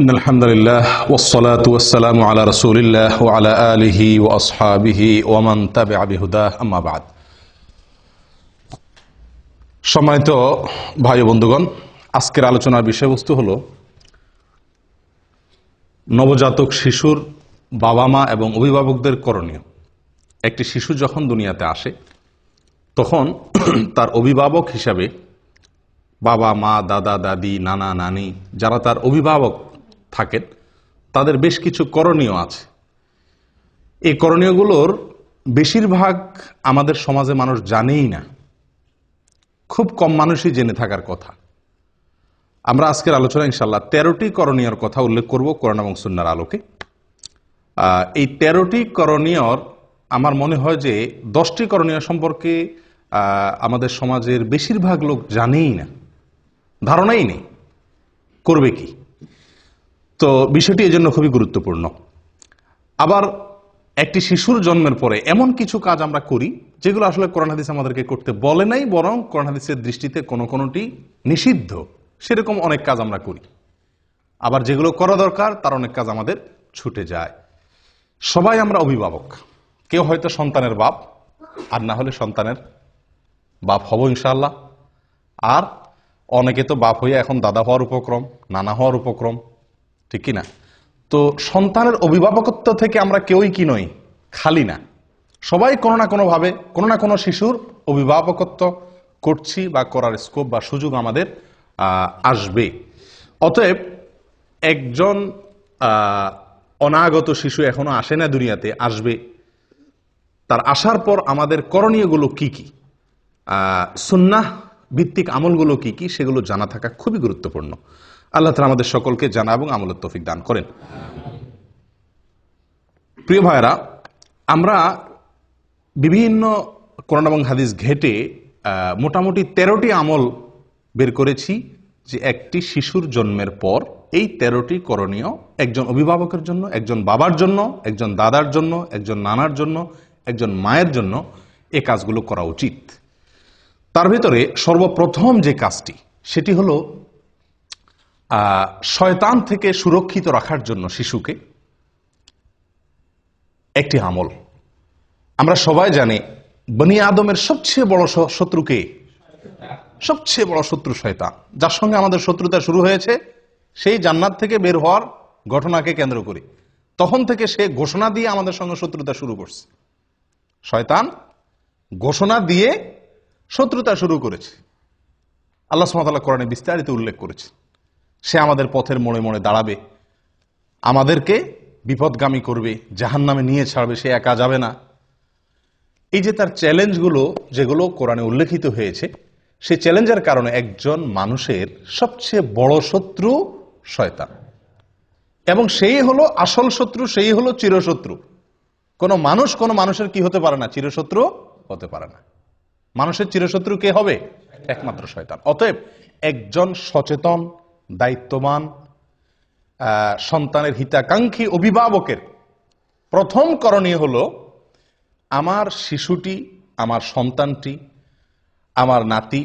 ان الحمد لله والصلاه والسلام على رسول الله وعلى اله واصحابه ومن تبع بهداه اما بعد সম্মানিত ভাই বন্ধুগণ আজকের আলোচনার বিষয়বস্তু হলো নবজাতক শিশুর বাবা মা এবং অভিভাবকদের করণীয় একটি শিশু যখন দুনিয়াতে আসে তখন তার অভিভাবক হিসাবে বাবা মা দাদা দাদি নানা নানি যারা তার অভিভাবক থাকেন তাদের বেশ কিছু করণীয় আছে এই করণীয়গুলোর বেশিরভাগ আমাদের সমাজে মানুষ জানেই না খুব কম মানুষই জেনে থাকার কথা আমরা আজকের আলোচনা ইনশাল্লাহ তেরোটি করণীয়র কথা উল্লেখ করব করোনা এবং সুন্নার আলোকে এই তেরোটি করণীয়র আমার মনে হয় যে দশটি করণীয় সম্পর্কে আমাদের সমাজের বেশিরভাগ লোক জানেই না ধারণাই নেই করবে কি তো বিষয়টি এজন্য খুবই গুরুত্বপূর্ণ আবার একটি শিশুর জন্মের পরে এমন কিছু কাজ আমরা করি যেগুলো আসলে কোরআন হাদিস আমাদেরকে করতে বলে নাই বরং কোরআন হাদিসের দৃষ্টিতে কোনো কোনোটি নিষিদ্ধ সেরকম অনেক কাজ আমরা করি আবার যেগুলো করা দরকার তার অনেক কাজ আমাদের ছুটে যায় সবাই আমরা অভিভাবক কেউ হয়তো সন্তানের বাপ আর না হলে সন্তানের বাপ হব ইনশাল্লাহ আর অনেকে তো বাপ হইয়া এখন দাদা হওয়ার উপক্রম নানা হওয়ার উপক্রম ঠিক কিনা তো সন্তানের অভিভাবকত্ব থেকে আমরা কেউই কি নই খালি না সবাই কোনো না কোনোভাবে কোনো না কোনো শিশুর অভিভাবকত্ব করছি বা করার স্কোপ বা সুযোগ আমাদের আসবে অতএব একজন অনাগত শিশু এখনো আসে না দুনিয়াতে আসবে তার আসার পর আমাদের করণীয়গুলো কি কি সুন্নাহ ভিত্তিক আমলগুলো কি কি সেগুলো জানা থাকা খুবই গুরুত্বপূর্ণ আল্লাহ তালা আমাদের সকলকে জানা এবং আমলের তফিক দান করেন প্রিয় ভাইরা আমরা বিভিন্ন কোরআন এবং হাদিস ঘেটে মোটামুটি তেরোটি আমল বের করেছি যে একটি শিশুর জন্মের পর এই তেরোটি করণীয় একজন অভিভাবকের জন্য একজন বাবার জন্য একজন দাদার জন্য একজন নানার জন্য একজন মায়ের জন্য এ কাজগুলো করা উচিত তার ভিতরে সর্বপ্রথম যে কাজটি সেটি হলো শয়তান থেকে সুরক্ষিত রাখার জন্য শিশুকে একটি আমল আমরা সবাই জানি বনি আদমের সবচেয়ে বড় শত্রুকে সবচেয়ে বড় শত্রু শয়তান যার সঙ্গে আমাদের শত্রুতা শুরু হয়েছে সেই জান্নাত থেকে বের হওয়ার ঘটনাকে কেন্দ্র করে তখন থেকে সে ঘোষণা দিয়ে আমাদের সঙ্গে শত্রুতা শুরু করছে শয়তান ঘোষণা দিয়ে শত্রুতা শুরু করেছে আল্লাহ সুমতাল্লাহ কোরআনে বিস্তারিত উল্লেখ করেছে সে আমাদের পথের মোড়ে মোড়ে দাঁড়াবে আমাদেরকে বিপদগামী করবে জাহান নামে নিয়ে ছাড়বে সে একা যাবে না এই যে তার চ্যালেঞ্জগুলো যেগুলো কোরআনে উল্লেখিত হয়েছে সে চ্যালেঞ্জের কারণে একজন মানুষের সবচেয়ে বড় শত্রু শয়তান এবং সেই হলো আসল শত্রু সেই হলো চিরশত্রু কোনো মানুষ কোনো মানুষের কি হতে পারে না চিরশত্রু হতে পারে না মানুষের চিরশত্রু কে হবে একমাত্র শয়তান অতএব একজন সচেতন দায়িত্ববান সন্তানের হিতাকাঙ্ক্ষী অভিভাবকের প্রথম করণীয় হলো আমার শিশুটি আমার সন্তানটি আমার নাতি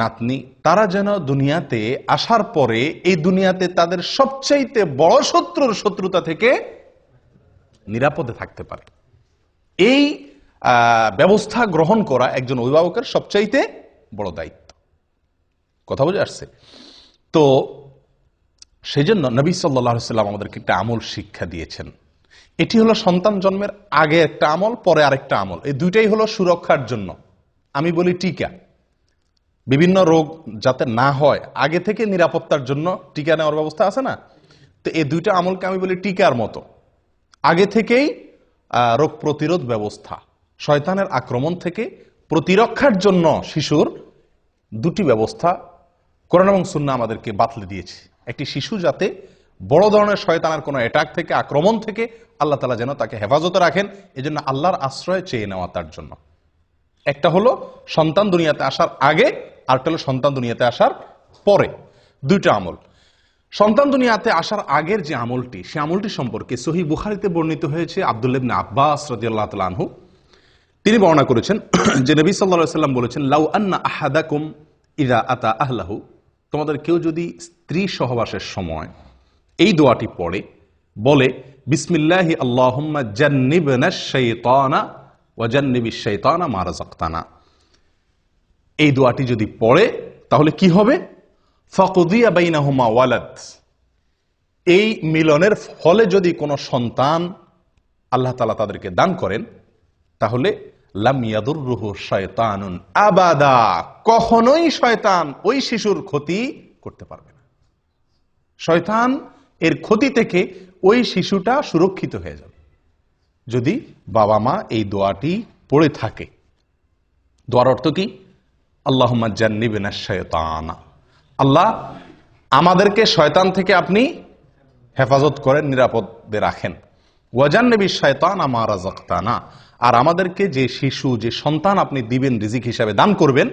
নাতনি তারা যেন দুনিয়াতে আসার পরে এই দুনিয়াতে তাদের সবচাইতে বড় শত্রুর শত্রুতা থেকে নিরাপদে থাকতে পারে এই ব্যবস্থা গ্রহণ করা একজন অভিভাবকের সবচাইতে বড় দায়িত্ব কথা বুঝে আসছে তো জন্য নবী সাল্লাহ সাল্লাম আমাদেরকে একটা আমল শিক্ষা দিয়েছেন এটি হলো সন্তান জন্মের আগে একটা আমল পরে আরেকটা আমল এই দুইটাই হলো সুরক্ষার জন্য আমি বলি টিকা বিভিন্ন রোগ যাতে না হয় আগে থেকে নিরাপত্তার জন্য টিকা নেওয়ার ব্যবস্থা আছে না তো এই দুইটা আমলকে আমি বলি টিকার মতো আগে থেকেই রোগ প্রতিরোধ ব্যবস্থা শয়তানের আক্রমণ থেকে প্রতিরক্ষার জন্য শিশুর দুটি ব্যবস্থা কোরআন এবং সুন্না আমাদেরকে বাতলে দিয়েছে একটি শিশু যাতে বড় ধরনের শয়তানার কোনো অ্যাটাক থেকে আক্রমণ থেকে আল্লাহ তালা যেন তাকে হেফাজতে রাখেন এজন্য আল্লাহর আশ্রয় চেয়ে নেওয়া তার জন্য একটা হলো সন্তান দুনিয়াতে আসার আগে আরেকটা হলো সন্তান দুনিয়াতে আসার পরে দুইটা আমল সন্তান দুনিয়াতে আসার আগের যে আমলটি সে আমলটি সম্পর্কে সহি বুখারিতে বর্ণিত হয়েছে আবদুল্লিবনা আব্বাস রাজিয়াল্লাহ তালহু তিনি বর্ণনা করেছেন যে নবী সাল্লা সাল্লাম বলেছেন লাউ আন্না আহাদাকুম ইদা আতা আহলাহু তোমাদের কেউ যদি স্ত্রী সহবাসের সময় এই দোয়াটি পড়ে বলে বিসমিল্লাহ আল্লাহম্মা ও মারা এই দোয়াটি যদি পড়ে তাহলে কি হবে এই মিলনের ফলে যদি কোনো সন্তান আল্লাহ তালা তাদেরকে দান করেন তাহলে আবাদা কখনোই শয়তান ওই শিশুর ক্ষতি করতে পারবে না শয়তান এর ক্ষতি থেকে ওই শিশুটা সুরক্ষিত হয়ে যাবে যদি বাবা মা এই দোয়াটি পড়ে থাকে দোয়ার অর্থ কি আল্লাহ জান্নিবেনা শয়তানা আল্লাহ আমাদেরকে শয়তান থেকে আপনি হেফাজত করেন নিরাপদে রাখেন ওয়াজান ওয়াজান্নবী শয়তান আমার রাজাক্তানা আর আমাদেরকে যে শিশু যে সন্তান আপনি দিবেন রিজিক হিসাবে দান করবেন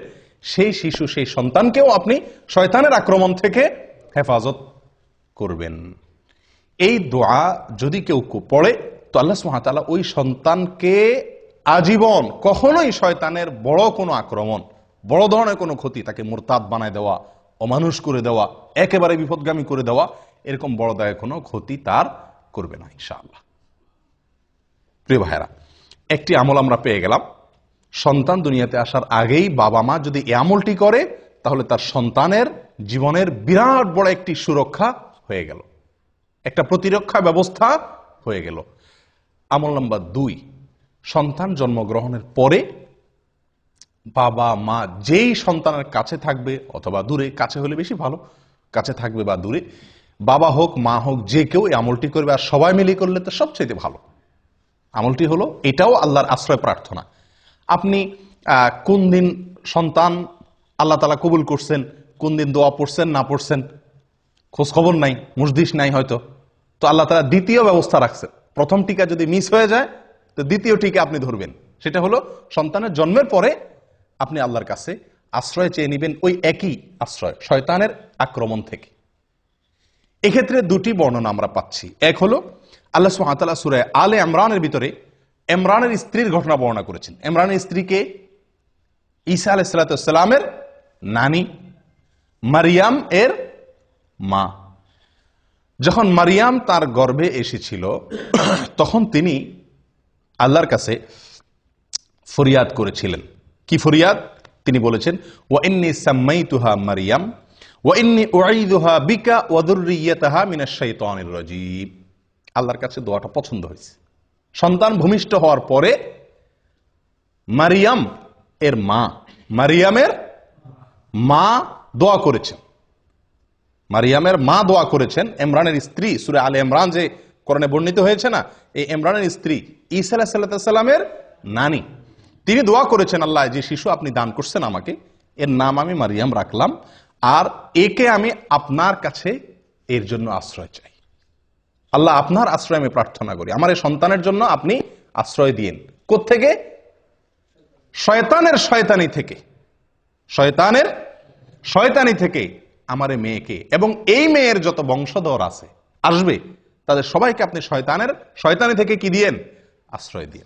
সেই শিশু সেই সন্তানকেও আপনি শয়তানের আক্রমণ থেকে হেফাজত করবেন এই দোয়া যদি কেউ পড়ে তো আল্লাহ সুহাতালা ওই সন্তানকে আজীবন কখনোই শয়তানের বড় কোনো আক্রমণ বড় ধরনের কোনো ক্ষতি তাকে মোরতাদ বানায় দেওয়া অমানুষ করে দেওয়া একেবারে বিপদগামী করে দেওয়া এরকম বড় দায়ের কোনো ক্ষতি তার করবে না ইনশাআল্লাহ প্রিয় ভাইরা একটি আমল আমরা পেয়ে গেলাম সন্তান দুনিয়াতে আসার আগেই বাবা মা যদি এ আমলটি করে তাহলে তার সন্তানের জীবনের বিরাট বড় একটি সুরক্ষা হয়ে গেল একটা প্রতিরক্ষা ব্যবস্থা হয়ে গেল আমল নাম্বার দুই সন্তান জন্মগ্রহণের পরে বাবা মা যেই সন্তানের কাছে থাকবে অথবা দূরে কাছে হলে বেশি ভালো কাছে থাকবে বা দূরে বাবা হোক মা হোক যে কেউ এই আমলটি করবে আর সবাই মিলে করলে তো সবচেয়ে ভালো আমলটি হলো এটাও আল্লাহর আশ্রয় প্রার্থনা আপনি কোন দিন সন্তান আল্লাহ তালা কবুল করছেন কোন দিন দোয়া পড়ছেন না পড়ছেন খোঁজখবর খবর নাই মুসদিস নাই হয়তো তো আল্লাহ তালা দ্বিতীয় ব্যবস্থা রাখছেন প্রথম টিকা যদি মিস হয়ে যায় তো দ্বিতীয় টিকা আপনি ধরবেন সেটা হলো সন্তানের জন্মের পরে আপনি আল্লাহর কাছে আশ্রয় চেয়ে নেবেন ওই একই আশ্রয় শয়তানের আক্রমণ থেকে এক্ষেত্রে দুটি বর্ণনা আমরা পাচ্ছি এক হলো আল্লাহ সুহাতাল্লাহ সুরে আলে এমরানের ভিতরে এমরানের স্ত্রীর ঘটনা বর্ণনা করেছেন এমরানের স্ত্রীকে ঈসা আলাইসালাতামের নানি মারিয়াম এর মা যখন মারিয়াম তার গর্ভে এসেছিল তখন তিনি আল্লাহর কাছে ফরিয়াদ করেছিলেন কি ফরিয়াদ তিনি বলেছেন ও ইন্নি সাম্মাই তুহা মারিয়াম ওয়াইন্নি ওয়াইদুহা বিকা ওয়াদুরিয়া তাহা মিনাশাইতনির রাজীব আল্লাহর কাছে দোয়াটা পছন্দ হয়েছে সন্তান ভূমিষ্ঠ হওয়ার পরে মারিয়াম এর মা মারিয়ামের মা দোয়া করেছেন মারিয়ামের মা দোয়া করেছেন ইমরানের স্ত্রী সুরে আলে ইমরান যে করণে বর্ণিত হয়েছে না এই ইমরানের স্ত্রী ইসা সাল্লামের নানি তিনি দোয়া করেছেন আল্লাহ যে শিশু আপনি দান করছেন আমাকে এর নাম আমি মারিয়াম রাখলাম আর একে আমি আপনার কাছে এর জন্য আশ্রয় চাই আল্লাহ আপনার আশ্রয় আমি প্রার্থনা করি আমার এই সন্তানের জন্য আপনি আশ্রয় দিন থেকে শয়তানের শয়তানি থেকে শয়তানের শয়তানি থেকে আমার মেয়েকে এবং এই মেয়ের যত বংশধর আছে আসবে তাদের সবাইকে আপনি শয়তানের শয়তানি থেকে কি দিয়েন আশ্রয় দিন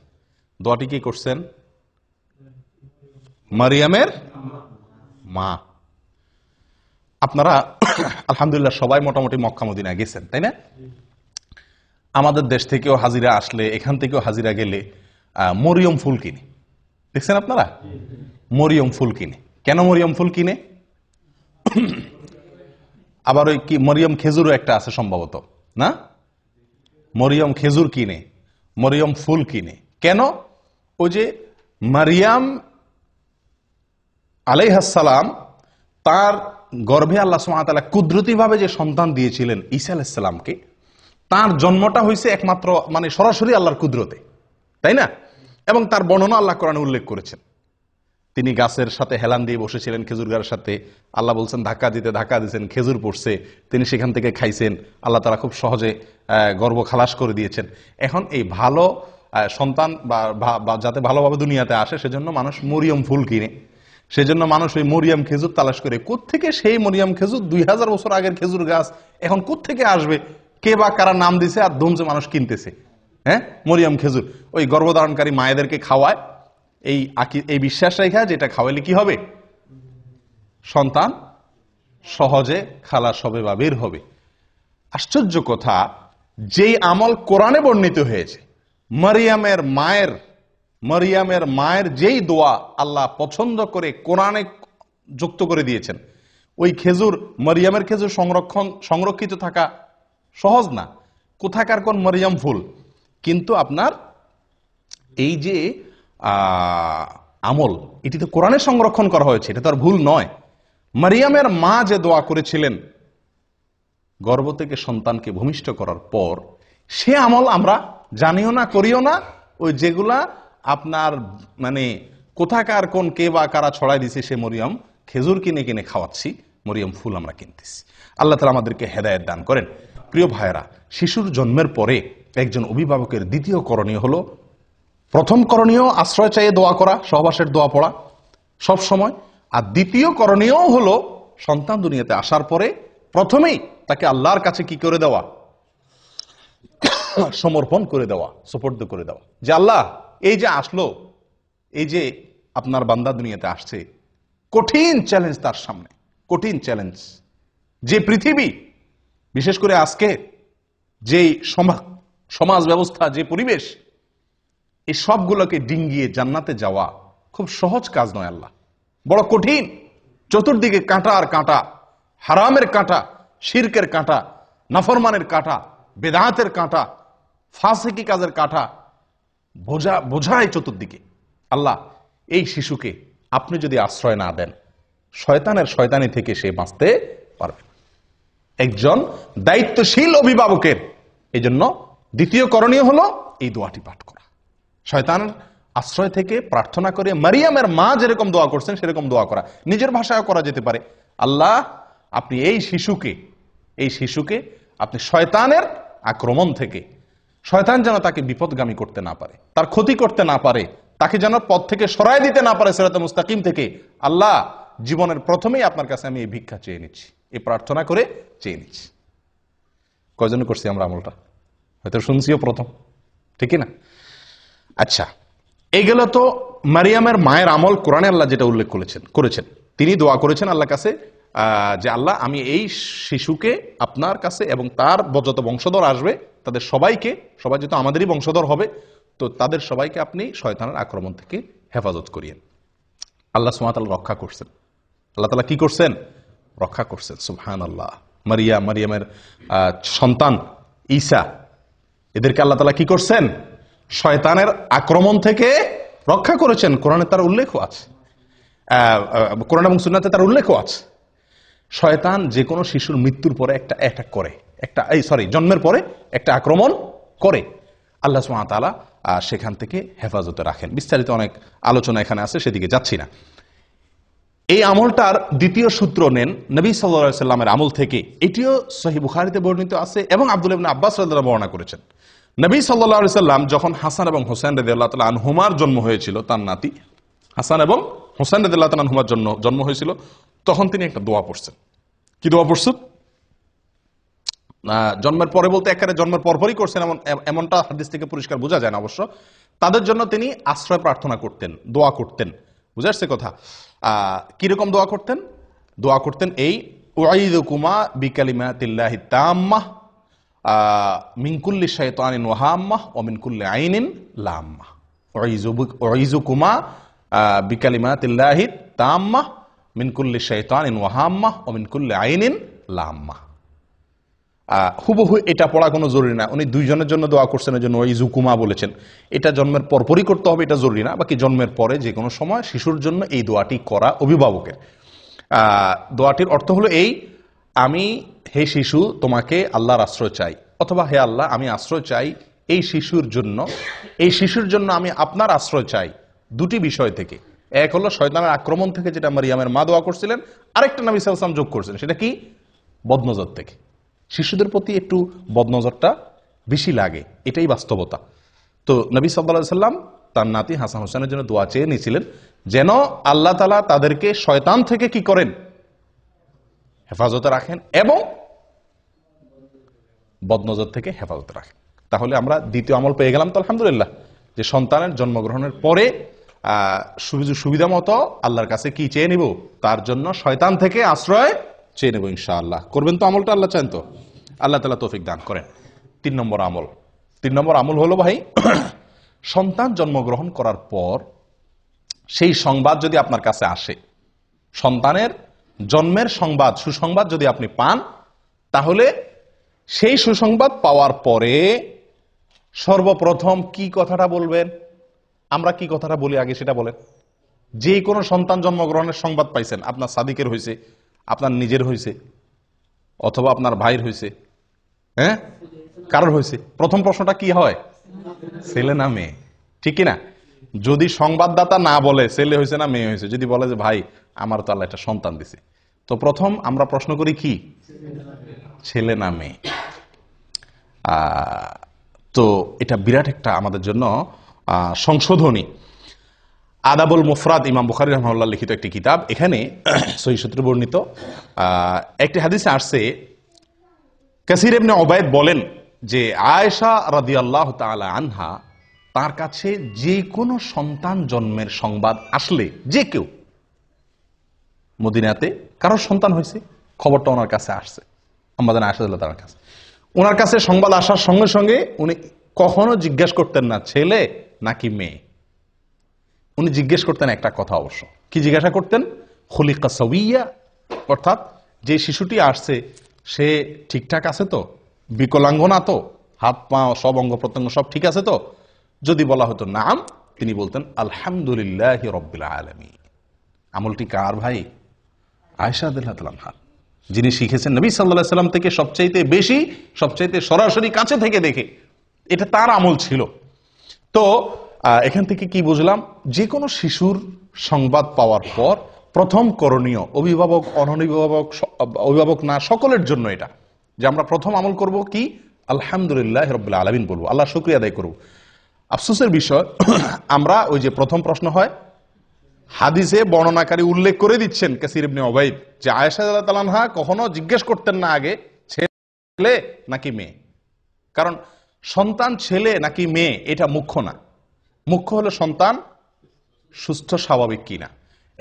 দোয়াটি কি করছেন মারিয়ামের মা আপনারা আলহামদুলিল্লাহ সবাই মোটামুটি মক্কা গেছেন তাই না আমাদের দেশ থেকেও হাজিরা আসলে এখান থেকেও হাজিরা গেলে মরিয়ম ফুল কিনে দেখছেন আপনারা মরিয়ম ফুল কিনে কেন মরিয়ম ফুল কিনে আবার ওই কি মরিয়ম খেজুরও একটা আছে সম্ভবত না মরিয়ম খেজুর কিনে মরিয়ম ফুল কিনে কেন ওই যে মারিয়াম আলাইহাসালাম তার গর্ভে আল্লাহ সুমাতালা কুদরতিভাবে যে সন্তান দিয়েছিলেন ইসা আলাইসাল্লামকে তার জন্মটা হয়েছে একমাত্র মানে সরাসরি আল্লাহর কুদরতে তাই না এবং তার বর্ণনা আল্লাহ কোরআনে উল্লেখ করেছেন তিনি গাছের সাথে হেলান দিয়ে বসেছিলেন খেজুর গাছের সাথে আল্লাহ বলছেন ধাক্কা দিতে ধাক্কা দিয়েছেন খেজুর পড়ছে তিনি সেখান থেকে খাইছেন আল্লাহ তারা খুব সহজে গর্ব খালাস করে দিয়েছেন এখন এই ভালো সন্তান বা যাতে ভালোভাবে দুনিয়াতে আসে সেজন্য মানুষ মরিয়ম ফুল কিনে সেজন্য মানুষ ওই মরিয়াম খেজুর তালাশ করে কোত্থেকে সেই মরিয়াম খেজুর দুই হাজার বছর আগের খেজুর গাছ এখন কোত্থেকে আসবে কে বা কারা নাম দিছে আর ধুমছে মানুষ কিনতেছে হ্যাঁ মরিয়াম খেজুর ওই গর্ভধারণকারী মায়েদেরকে খাওয়ায় এই আকি এই বিশ্বাস রেখা যেটা খাওয়াইলে কি হবে সন্তান সহজে খালাস হবে বা বের হবে আশ্চর্য কথা যেই আমল কোরআনে বর্ণিত হয়েছে মারিয়ামের মায়ের মারিয়ামের মায়ের যেই দোয়া আল্লাহ পছন্দ করে কোরআনে যুক্ত করে দিয়েছেন ওই খেজুর মারিয়ামের খেজুর সংরক্ষণ সংরক্ষিত থাকা সহজ না কোথাকার কোন মরিয়াম ফুল কিন্তু আপনার এই যে আমল এটি তো কোরআনে সংরক্ষণ করা হয়েছে এটা তার ভুল নয় মারিয়ামের মা যে দোয়া করেছিলেন গর্ব থেকে সন্তানকে ভূমিষ্ঠ করার পর সে আমল আমরা জানিও না করিও না ওই যেগুলা আপনার মানে কোথাকার কোন কে বা কারা ছড়াই দিছে সে মরিয়ম খেজুর কিনে কিনে খাওয়াচ্ছি মরিয়ম ফুল আমরা কিনতেছি আল্লাহ তালা আমাদেরকে হেদায়ত দান করেন প্রিয় ভাইরা শিশুর জন্মের পরে একজন অভিভাবকের দ্বিতীয় করণীয় হলো প্রথম করণীয় আশ্রয় চাইয়ে দোয়া করা সহবাসের দোয়া পড়া সব সময় আর দ্বিতীয় করণীয় হলো সন্তান দুনিয়াতে আসার পরে প্রথমেই তাকে আল্লাহর কাছে কি করে দেওয়া সমর্পণ করে দেওয়া সুপর্দ করে দেওয়া যে আল্লাহ এই যে আসলো এই যে আপনার বান্দা দুনিয়াতে আসছে কঠিন চ্যালেঞ্জ তার সামনে কঠিন চ্যালেঞ্জ যে পৃথিবী বিশেষ করে আজকে যে সমাজ ব্যবস্থা যে পরিবেশ এই সবগুলোকে ডিঙ্গিয়ে জান্নাতে যাওয়া খুব সহজ কাজ নয় আল্লাহ বড় কঠিন চতুর্দিকে কাঁটা আর কাঁটা হারামের কাঁটা শির্কের কাঁটা নাফরমানের কাঁটা বেদাহাতের কাঁটা ফাঁসেকি কাজের কাঁটা বোঝা বোঝায় চতুর্দিকে আল্লাহ এই শিশুকে আপনি যদি আশ্রয় না দেন শয়তানের শয়তানি থেকে সে বাঁচতে পারবে একজন দায়িত্বশীল অভিভাবকের এই জন্য দ্বিতীয় করণীয় হলো এই দোয়াটি পাঠ করা শয়তানের আশ্রয় থেকে প্রার্থনা করে মারিয়ামের মা যেরকম দোয়া করছেন সেরকম দোয়া করা নিজের ভাষায় করা যেতে পারে আল্লাহ আপনি এই শিশুকে এই শিশুকে আপনি শয়তানের আক্রমণ থেকে শয়তান যেন তাকে বিপদগামী করতে না পারে তার ক্ষতি করতে না পারে তাকে যেন পথ থেকে সরাই দিতে না পারে সেরাতে মুস্তাকিম থেকে আল্লাহ জীবনের প্রথমেই আপনার কাছে আমি এই ভিক্ষা চেয়ে নিচ্ছি এই প্রার্থনা করে চেয়ে নিচ্ছি কয়জন করছি আমরা আমলটা হয়তো শুনছিও প্রথম ঠিক না আচ্ছা এইগুলো তো মারিয়ামের মায়ের আমল কোরআনে আল্লাহ যেটা উল্লেখ করেছেন করেছেন তিনি দোয়া করেছেন আল্লাহ কাছে যে আল্লাহ আমি এই শিশুকে আপনার কাছে এবং তার যত বংশধর আসবে তাদের সবাইকে সবাই যেহেতু আমাদেরই বংশধর হবে তো তাদের সবাইকে আপনি শয়তানের আক্রমণ থেকে হেফাজত করিয়েন আল্লাহ সুমাতাল রক্ষা করছেন আল্লাহ তালা কি করছেন রক্ষা করছেন সুবহান আল্লাহ মারিয়া মারিয়ামের সন্তান ঈসা এদেরকে আল্লাহ তালা কি করছেন শয়তানের আক্রমণ থেকে রক্ষা করেছেন কোরআনে তার উল্লেখও আছে কোরআন এবং সুন্নাতে তার উল্লেখও আছে শয়তান যে কোনো শিশুর মৃত্যুর পরে একটা অ্যাটাক করে একটা এই সরি জন্মের পরে একটা আক্রমণ করে আল্লাহ সুমাতালা সেখান থেকে হেফাজতে রাখেন বিস্তারিত অনেক আলোচনা এখানে আছে সেদিকে যাচ্ছি না এই আমলটার দ্বিতীয় সূত্র নেন নবী সাল্লামের আমল থেকে এটিও সহি বুখারিতে বর্ণিত আছে এবং আব্দুল ইবিন আব্বাস রাজারা বর্ণনা করেছেন নবী সাল্লা সাল্লাম যখন হাসান এবং হোসেন রেদি আল্লাহ তালা আনহুমার জন্ম হয়েছিল তার নাতি হাসান এবং হোসেন রেদি আল্লাহ তালা আনহুমার জন্য জন্ম হয়েছিল তখন তিনি একটা দোয়া পড়ছেন কি দোয়া পড়ছেন জন্মের পরে বলতে একেবারে জন্মের পরপরই করছেন এমন এমনটা হাদিস থেকে পরিষ্কার বোঝা যায় না অবশ্য তাদের জন্য তিনি আশ্রয় প্রার্থনা করতেন দোয়া করতেন বুঝে আসছে কথা কিরকম দোয়া করতেন দোয়া করতেন এই ওয়াইদুকুমা বিকালিমা তিল্লাহি তাম্মাহ মিনকুল্লি শৈতানিন ওয়াহাম্মাহ ও মিনকুল্লি আইনিন লাম্মাহ ওয়াইজুকুমা বিকালিমা তিল্লাহি তাম্মাহ মিনকুল্লি শৈতানিন ওয়াহাম্মাহ ও মিনকুল্লি আইনিন লাম্মাহ হুবহু এটা পড়া কোনো জরুরি না উনি দুইজনের জন্য দোয়া করছেন জন্য ওই জুকুমা বলেছেন এটা জন্মের পরপরই করতে হবে এটা জরুরি না বাকি জন্মের পরে যে কোনো সময় শিশুর জন্য এই দোয়াটি করা অভিভাবকের দোয়াটির অর্থ হলো এই আমি হে শিশু তোমাকে আল্লাহর আশ্রয় চাই অথবা হে আল্লাহ আমি আশ্রয় চাই এই শিশুর জন্য এই শিশুর জন্য আমি আপনার আশ্রয় চাই দুটি বিষয় থেকে এক হলো শয়তানের আক্রমণ থেকে যেটা মারিয়ামের মা দোয়া করছিলেন আরেকটা নাম সালসাম যোগ করছেন সেটা কি বদনজর থেকে শিশুদের প্রতি একটু বদনজরটা বেশি লাগে এটাই বাস্তবতা তো নবী সাল্লা সাল্লাম তার নাতি হাসান হোসেনের জন্য দোয়া চেয়ে নিয়েছিলেন যেন আল্লাহ তালা তাদেরকে শয়তান থেকে কি করেন হেফাজতে রাখেন এবং বদনজর থেকে হেফাজত রাখেন তাহলে আমরা দ্বিতীয় আমল পেয়ে গেলাম তো আলহামদুলিল্লাহ যে সন্তানের জন্মগ্রহণের পরে সুবিধা মতো আল্লাহর কাছে কি চেয়ে নিব তার জন্য শয়তান থেকে আশ্রয় চেয়ে নেব ইনশাআল্লাহ করবেন তো আমলটা আল্লাহ চান তো আল্লাহ তালা তৌফিক দান করেন তিন নম্বর আমল তিন নম্বর আমল হলো ভাই সন্তান জন্মগ্রহণ করার পর সেই সংবাদ যদি আপনার কাছে আসে সন্তানের জন্মের সংবাদ সুসংবাদ যদি আপনি পান তাহলে সেই সুসংবাদ পাওয়ার পরে সর্বপ্রথম কি কথাটা বলবেন আমরা কি কথাটা বলি আগে সেটা বলেন যে কোনো সন্তান জন্মগ্রহণের সংবাদ পাইছেন আপনার সাদিকের হয়েছে আপনার নিজের হয়েছে অথবা আপনার ভাইয়ের হয়েছে হ্যাঁ কারোর হয়েছে প্রথম প্রশ্নটা কি হয় ছেলে না মেয়ে ঠিক না যদি সংবাদদাতা না বলে ছেলে হয়েছে না মেয়ে হয়েছে যদি বলে যে ভাই আমার তো আল্লাহ একটা সন্তান দিছে তো প্রথম আমরা প্রশ্ন করি কি ছেলে না মেয়ে তো এটা বিরাট একটা আমাদের জন্য সংশোধনী আদাবুল মুফরাদ ইমাম বুখারি রহমাল্লাহ লিখিত একটি কিতাব এখানে সহি সূত্রে বর্ণিত একটি হাদিসে আসছে কাসির এমনি অবায়দ বলেন যে আয়েশা রাদিয়াল্লাহ তালা আনহা তার কাছে যে কোনো সন্তান জন্মের সংবাদ আসলে যে কেউ মদিনাতে কারোর সন্তান হয়েছে খবরটা ওনার কাছে আসছে আমাদের আসাদুল্লাহ তার কাছে ওনার কাছে সংবাদ আসার সঙ্গে সঙ্গে উনি কখনো জিজ্ঞাসা করতেন না ছেলে নাকি মেয়ে উনি জিজ্ঞেস করতেন একটা কথা অবশ্য কি জিজ্ঞাসা করতেন খলিকা সবইয়া অর্থাৎ যে শিশুটি আসছে সে ঠিকঠাক আছে তো বিকলাঙ্গ না তো হাত পা সব অঙ্গ প্রত্যঙ্গ সব ঠিক আছে তো যদি বলা হতো নাম তিনি বলতেন আলহামদুলিল্লাহ রব্বিল আলমী আমলটি কার ভাই হা যিনি শিখেছেন নবী সাল্লা সাল্লাম থেকে সবচাইতে বেশি সবচাইতে সরাসরি কাছে থেকে দেখে এটা তার আমল ছিল তো এখান থেকে কি বুঝলাম যে কোনো শিশুর সংবাদ পাওয়ার পর প্রথম করণীয় অভিভাবক অনভিভাবক অভিভাবক না সকলের জন্য এটা যে আমরা প্রথম আমল করব কি আলহামদুলিল্লাহ রবাহ আলমিন বলবো আল্লাহ শুক্রিয়া আদায় করব আফসোসের বিষয় আমরা ওই যে প্রথম প্রশ্ন হয় হাদিসে বর্ণনাকারী উল্লেখ করে দিচ্ছেন কাসির ইবনে অবাইদ যে আয়েশা তালানহা কখনো জিজ্ঞেস করতেন না আগে ছেলে নাকি মেয়ে কারণ সন্তান ছেলে নাকি মেয়ে এটা মুখ্য না মুখ্য হলো সন্তান সুস্থ স্বাভাবিক কিনা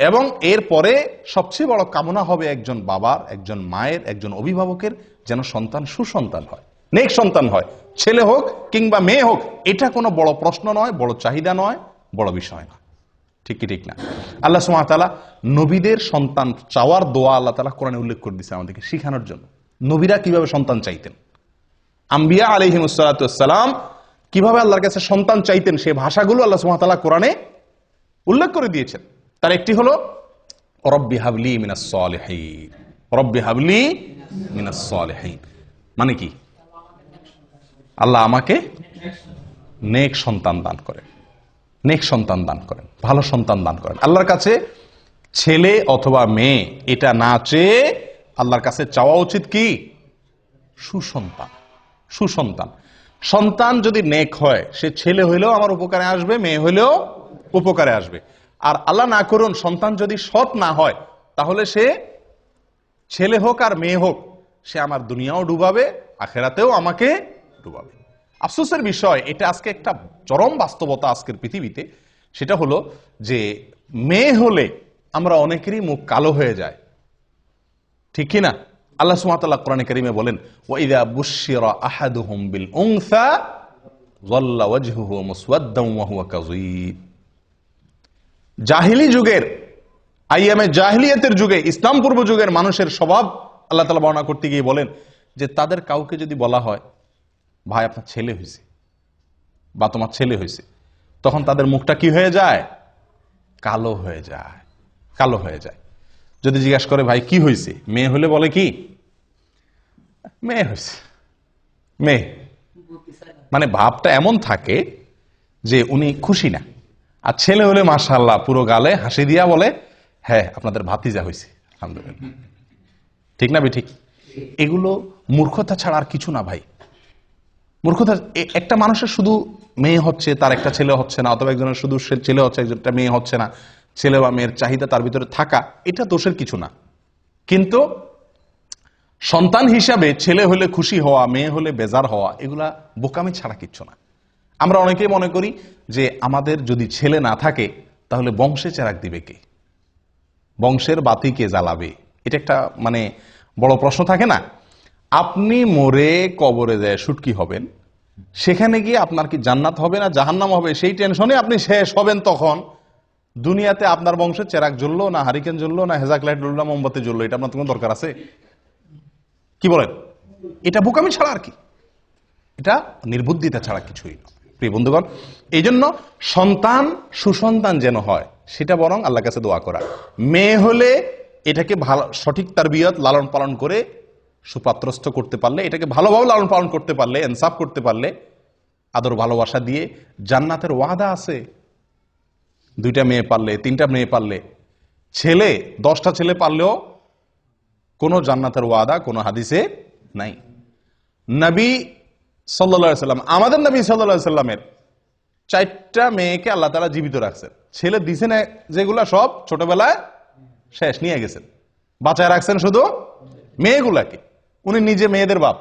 এবং এর পরে সবচেয়ে বড় কামনা হবে একজন বাবার একজন মায়ের একজন অভিভাবকের যেন সন্তান সুসন্তান হয় নেক সন্তান হয় ছেলে হোক কিংবা মেয়ে হোক এটা কোনো বড় প্রশ্ন নয় বড় চাহিদা নয় বড় বিষয় নয় ঠিক কি ঠিক না আল্লাহ সুমাতালা নবীদের সন্তান চাওয়ার দোয়া আল্লাহ তালা কোরআনে উল্লেখ করে দিচ্ছে আমাদেরকে শিখানোর জন্য নবীরা কিভাবে সন্তান চাইতেন আম্বিয়া আলহিমসালাম কিভাবে আল্লাহর কাছে সন্তান চাইতেন সে ভাষাগুলো আল্লাহ সুমাতালা কোরআনে উল্লেখ করে দিয়েছেন তার একটি হলো রব্বি হাবলি মিনাস রব্বি হাবলি মিনাস মানে কি আল্লাহ আমাকে নেক সন্তান দান করেন নেক সন্তান দান করেন ভালো সন্তান দান করেন আল্লাহর কাছে ছেলে অথবা মেয়ে এটা না চেয়ে আল্লাহর কাছে চাওয়া উচিত কি সুসন্তান সুসন্তান সন্তান যদি নেক হয় সে ছেলে হইলেও আমার উপকারে আসবে মেয়ে হইলেও উপকারে আসবে আর আল্লাহ না করুন সন্তান যদি সৎ না হয় তাহলে সে ছেলে হোক আর মেয়ে হোক সে আমার দুনিয়াও ডুবাবে আখেরাতেও আমাকে ডুবাবে আফসোসের বিষয় এটা আজকে একটা চরম বাস্তবতা আজকের পৃথিবীতে সেটা হলো যে মেয়ে হলে আমরা অনেকেরই মুখ কালো হয়ে যায় ঠিক কিনা আল্লাহ সুমাতাল্লাহ কোরআন করিমে বলেন ওয়াইদা বুশিরা জাহিলি যুগের আইয়ামে জাহিলিয়াতের যুগে ইসলাম পূর্ব যুগের মানুষের স্বভাব আল্লাহ তালা বর্ণনা করতে গিয়ে বলেন যে তাদের কাউকে যদি বলা হয় ভাই আপনার ছেলে হয়েছে বা তোমার ছেলে হয়েছে তখন তাদের মুখটা কি হয়ে যায় কালো হয়ে যায় কালো হয়ে যায় যদি জিজ্ঞাসা করে ভাই কি হয়েছে মেয়ে হলে বলে কি মেয়ে হয়েছে মেয়ে মানে ভাবটা এমন থাকে যে উনি খুশি না আর ছেলে হলে মাসাল্লাহ পুরো গালে হাসি দিয়া বলে হ্যাঁ আপনাদের ভাতিজা হয়েছে আলহামদুলিল্লাহ ঠিক না ঠিক এগুলো মূর্খতা ছাড়া আর কিছু না ভাই মূর্খতা একটা মানুষের শুধু মেয়ে হচ্ছে তার একটা ছেলে হচ্ছে না অথবা একজনের শুধু ছেলে হচ্ছে একজনটা মেয়ে হচ্ছে না ছেলে বা মেয়ের চাহিদা তার ভিতরে থাকা এটা দোষের কিছু না কিন্তু সন্তান হিসাবে ছেলে হলে খুশি হওয়া মেয়ে হলে বেজার হওয়া এগুলা বোকামি ছাড়া কিচ্ছু না আমরা অনেকেই মনে করি যে আমাদের যদি ছেলে না থাকে তাহলে বংশে চেরাক দিবে কে বংশের বাতি কে জ্বালাবে এটা একটা মানে বড় প্রশ্ন থাকে না আপনি মরে কবরে যায় সুটকি হবেন সেখানে গিয়ে আপনার কি জান্নাত হবে না জাহান্নাম হবে সেই টেনশনে আপনি শেষ হবেন তখন দুনিয়াতে আপনার বংশে চেরাক জ্বললো না হারিকেন জ্বললো না হেজাক লাইট জ্বললো না মোমবাতি জ্বললো এটা আপনার কোনো দরকার আছে কি বলেন এটা বোকামি ছাড়া আর কি এটা নির্বুদ্ধিতা ছাড়া কিছুই না প্রিয় বন্ধুগণ এই জন্য সন্তান সুসন্তান যেন হয় সেটা বরং আল্লাহ কাছে দোয়া করা মেয়ে হলে এটাকে ভালো সঠিক তার বিয়ত লালন পালন করে সুপাত্রস্থ করতে পারলে এটাকে ভালোভাবে লালন পালন করতে পারলে এনসাফ করতে পারলে আদর ভালোবাসা দিয়ে জান্নাতের ওয়াদা আছে দুইটা মেয়ে পারলে তিনটা মেয়ে পারলে ছেলে দশটা ছেলে পারলেও কোনো জান্নাতের ওয়াদা কোনো হাদিসে নাই নবী সাল্লা সাল্লাম আমাদের নবী সাল্লা সাল্লামের চারটা মেয়েকে আল্লাহ তালা জীবিত রাখছেন ছেলে দিছেন যেগুলা সব ছোটবেলায় শেষ নিয়ে গেছেন বাঁচায় রাখছেন শুধু মেয়েগুলাকে উনি নিজে মেয়েদের বাপ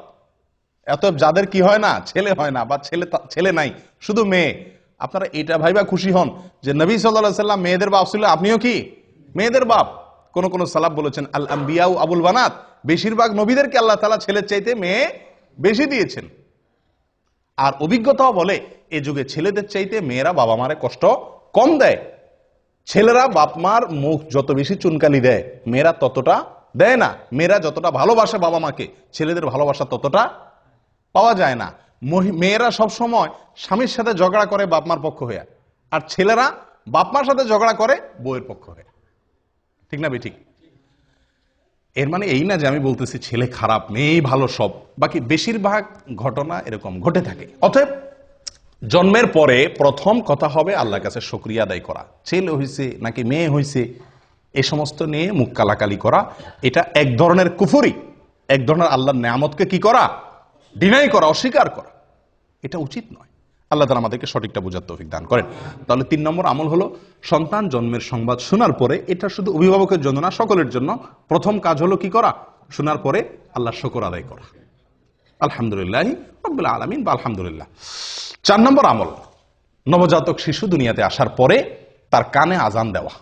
এত যাদের কি হয় না ছেলে হয় না বা ছেলে ছেলে নাই শুধু মেয়ে আপনারা এটা ভাইবা খুশি হন যে নবী সাল্লা সাল্লাম মেয়েদের বাপ ছিল আপনিও কি মেয়েদের বাপ কোন কোন সালাব বলেছেন আল আম্বিয়াউ আবুল বানাত বেশিরভাগ নবীদেরকে আল্লাহ তালা ছেলের চাইতে মেয়ে বেশি দিয়েছেন আর অভিজ্ঞতাও বলে এ যুগে ছেলেদের চাইতে মেয়েরা বাবা মারে কষ্ট কম দেয় ছেলেরা বাপ মার মুখ যত বেশি চুনকালি দেয় মেয়েরা ততটা দেয় না মেয়েরা যতটা ভালোবাসে বাবা মাকে ছেলেদের ভালোবাসা ততটা পাওয়া যায় না মেয়েরা সব সময় স্বামীর সাথে ঝগড়া করে বাপমার পক্ষ হয়ে আর ছেলেরা বাপমার সাথে ঝগড়া করে বইয়ের পক্ষ হয়ে ঠিক না বেঠিক এর মানে এই না যে আমি বলতেছি ছেলে খারাপ মেয়ে ভালো সব বাকি বেশিরভাগ ঘটনা এরকম ঘটে থাকে অতএব জন্মের পরে প্রথম কথা হবে আল্লাহর কাছে সক্রিয়া আদায় করা ছেলে হয়েছে নাকি মেয়ে হয়েছে এ সমস্ত নিয়ে মুখ কালাকালি করা এটা এক ধরনের কুফুরি এক ধরনের আল্লাহর নেয়ামতকে কি করা ডিনাই করা অস্বীকার করা এটা উচিত নয় আল্লাহ তালা আমাদেরকে সঠিকটা বোঝার তৌফিক দান করেন তাহলে তিন নম্বর আমল হলো সন্তান জন্মের সংবাদ শোনার পরে এটা শুধু অভিভাবকের জন্য না সকলের জন্য প্রথম কাজ হলো কি করা শোনার পরে আল্লাহ শকর আদায় করা আলহামদুলিল্লাহ আলমিন বা আলহামদুলিল্লাহ চার নম্বর আমল নবজাতক শিশু দুনিয়াতে আসার পরে তার কানে আজান দেওয়া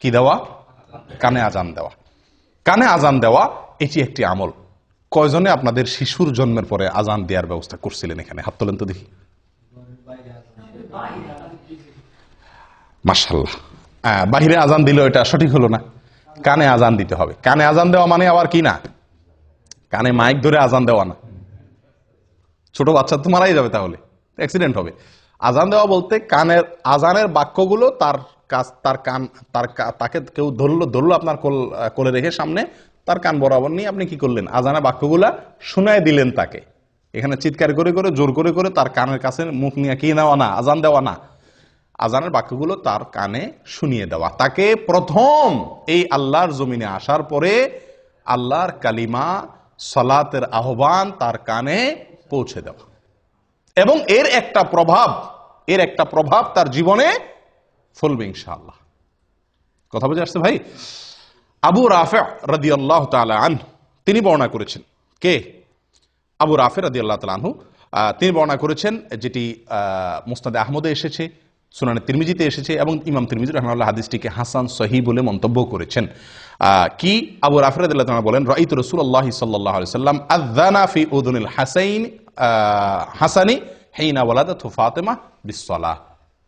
কি দেওয়া কানে আজান দেওয়া কানে আজান দেওয়া এটি একটি আমল কয়জনে আপনাদের শিশুর জন্মের পরে আজান দেওয়ার ব্যবস্থা করছিলেন এখানে হাত তোলেন তো দেখি মাসাল্লাহ বাহিরে আজান দিল এটা সঠিক হলো না কানে আজান দিতে হবে কানে আজান দেওয়া মানে আবার কি না কানে মাইক ধরে আজান দেওয়া না ছোট বাচ্চা তো মারাই যাবে তাহলে অ্যাক্সিডেন্ট হবে আজান দেওয়া বলতে কানের আজানের বাক্যগুলো তার কাজ তার কান তার তাকে কেউ ধরলো ধরলো আপনার কোল কোলে রেখে সামনে তার কান বরাবর নিয়ে আপনি কি করলেন আজানা বাক্যগুলা শুনায় দিলেন তাকে এখানে চিৎকার করে করে জোর করে করে তার কানের কাছে মুখ নিয়ে কি নেওয়া না আজান দেওয়া না আজানের বাক্যগুলো তার কানে শুনিয়ে দেওয়া তাকে প্রথম এই আল্লাহর জমিনে আসার পরে আল্লাহর কালিমা সলাতের আহ্বান তার কানে পৌঁছে দেওয়া এবং এর একটা প্রভাব এর একটা প্রভাব তার জীবনে ফলবে ইনশাআল্লাহ কথা বুঝে আসছে ভাই আবু রাফে রাদি আল্লাহ আন তিনি বর্ণনা করেছেন কে আবু রাফে রাদি আল্লাহ তালাহু তিনি বর্ণনা করেছেন যেটি মুস্তাদে আহমদে এসেছে সুনানে তিরমিজিতে এসেছে এবং ইমাম তিরমিজি রহমাল্লাহ হাদিসটিকে হাসান সহি বলে মন্তব্য করেছেন কি আবু রাফের আদাল্লাহ বলেন রাইত রসুল আল্লাহ সাল্লাম আদানা উদুল হাসাইন হাসানি হেইনা ওয়ালাদা থু ফাতেমা বিসলাহ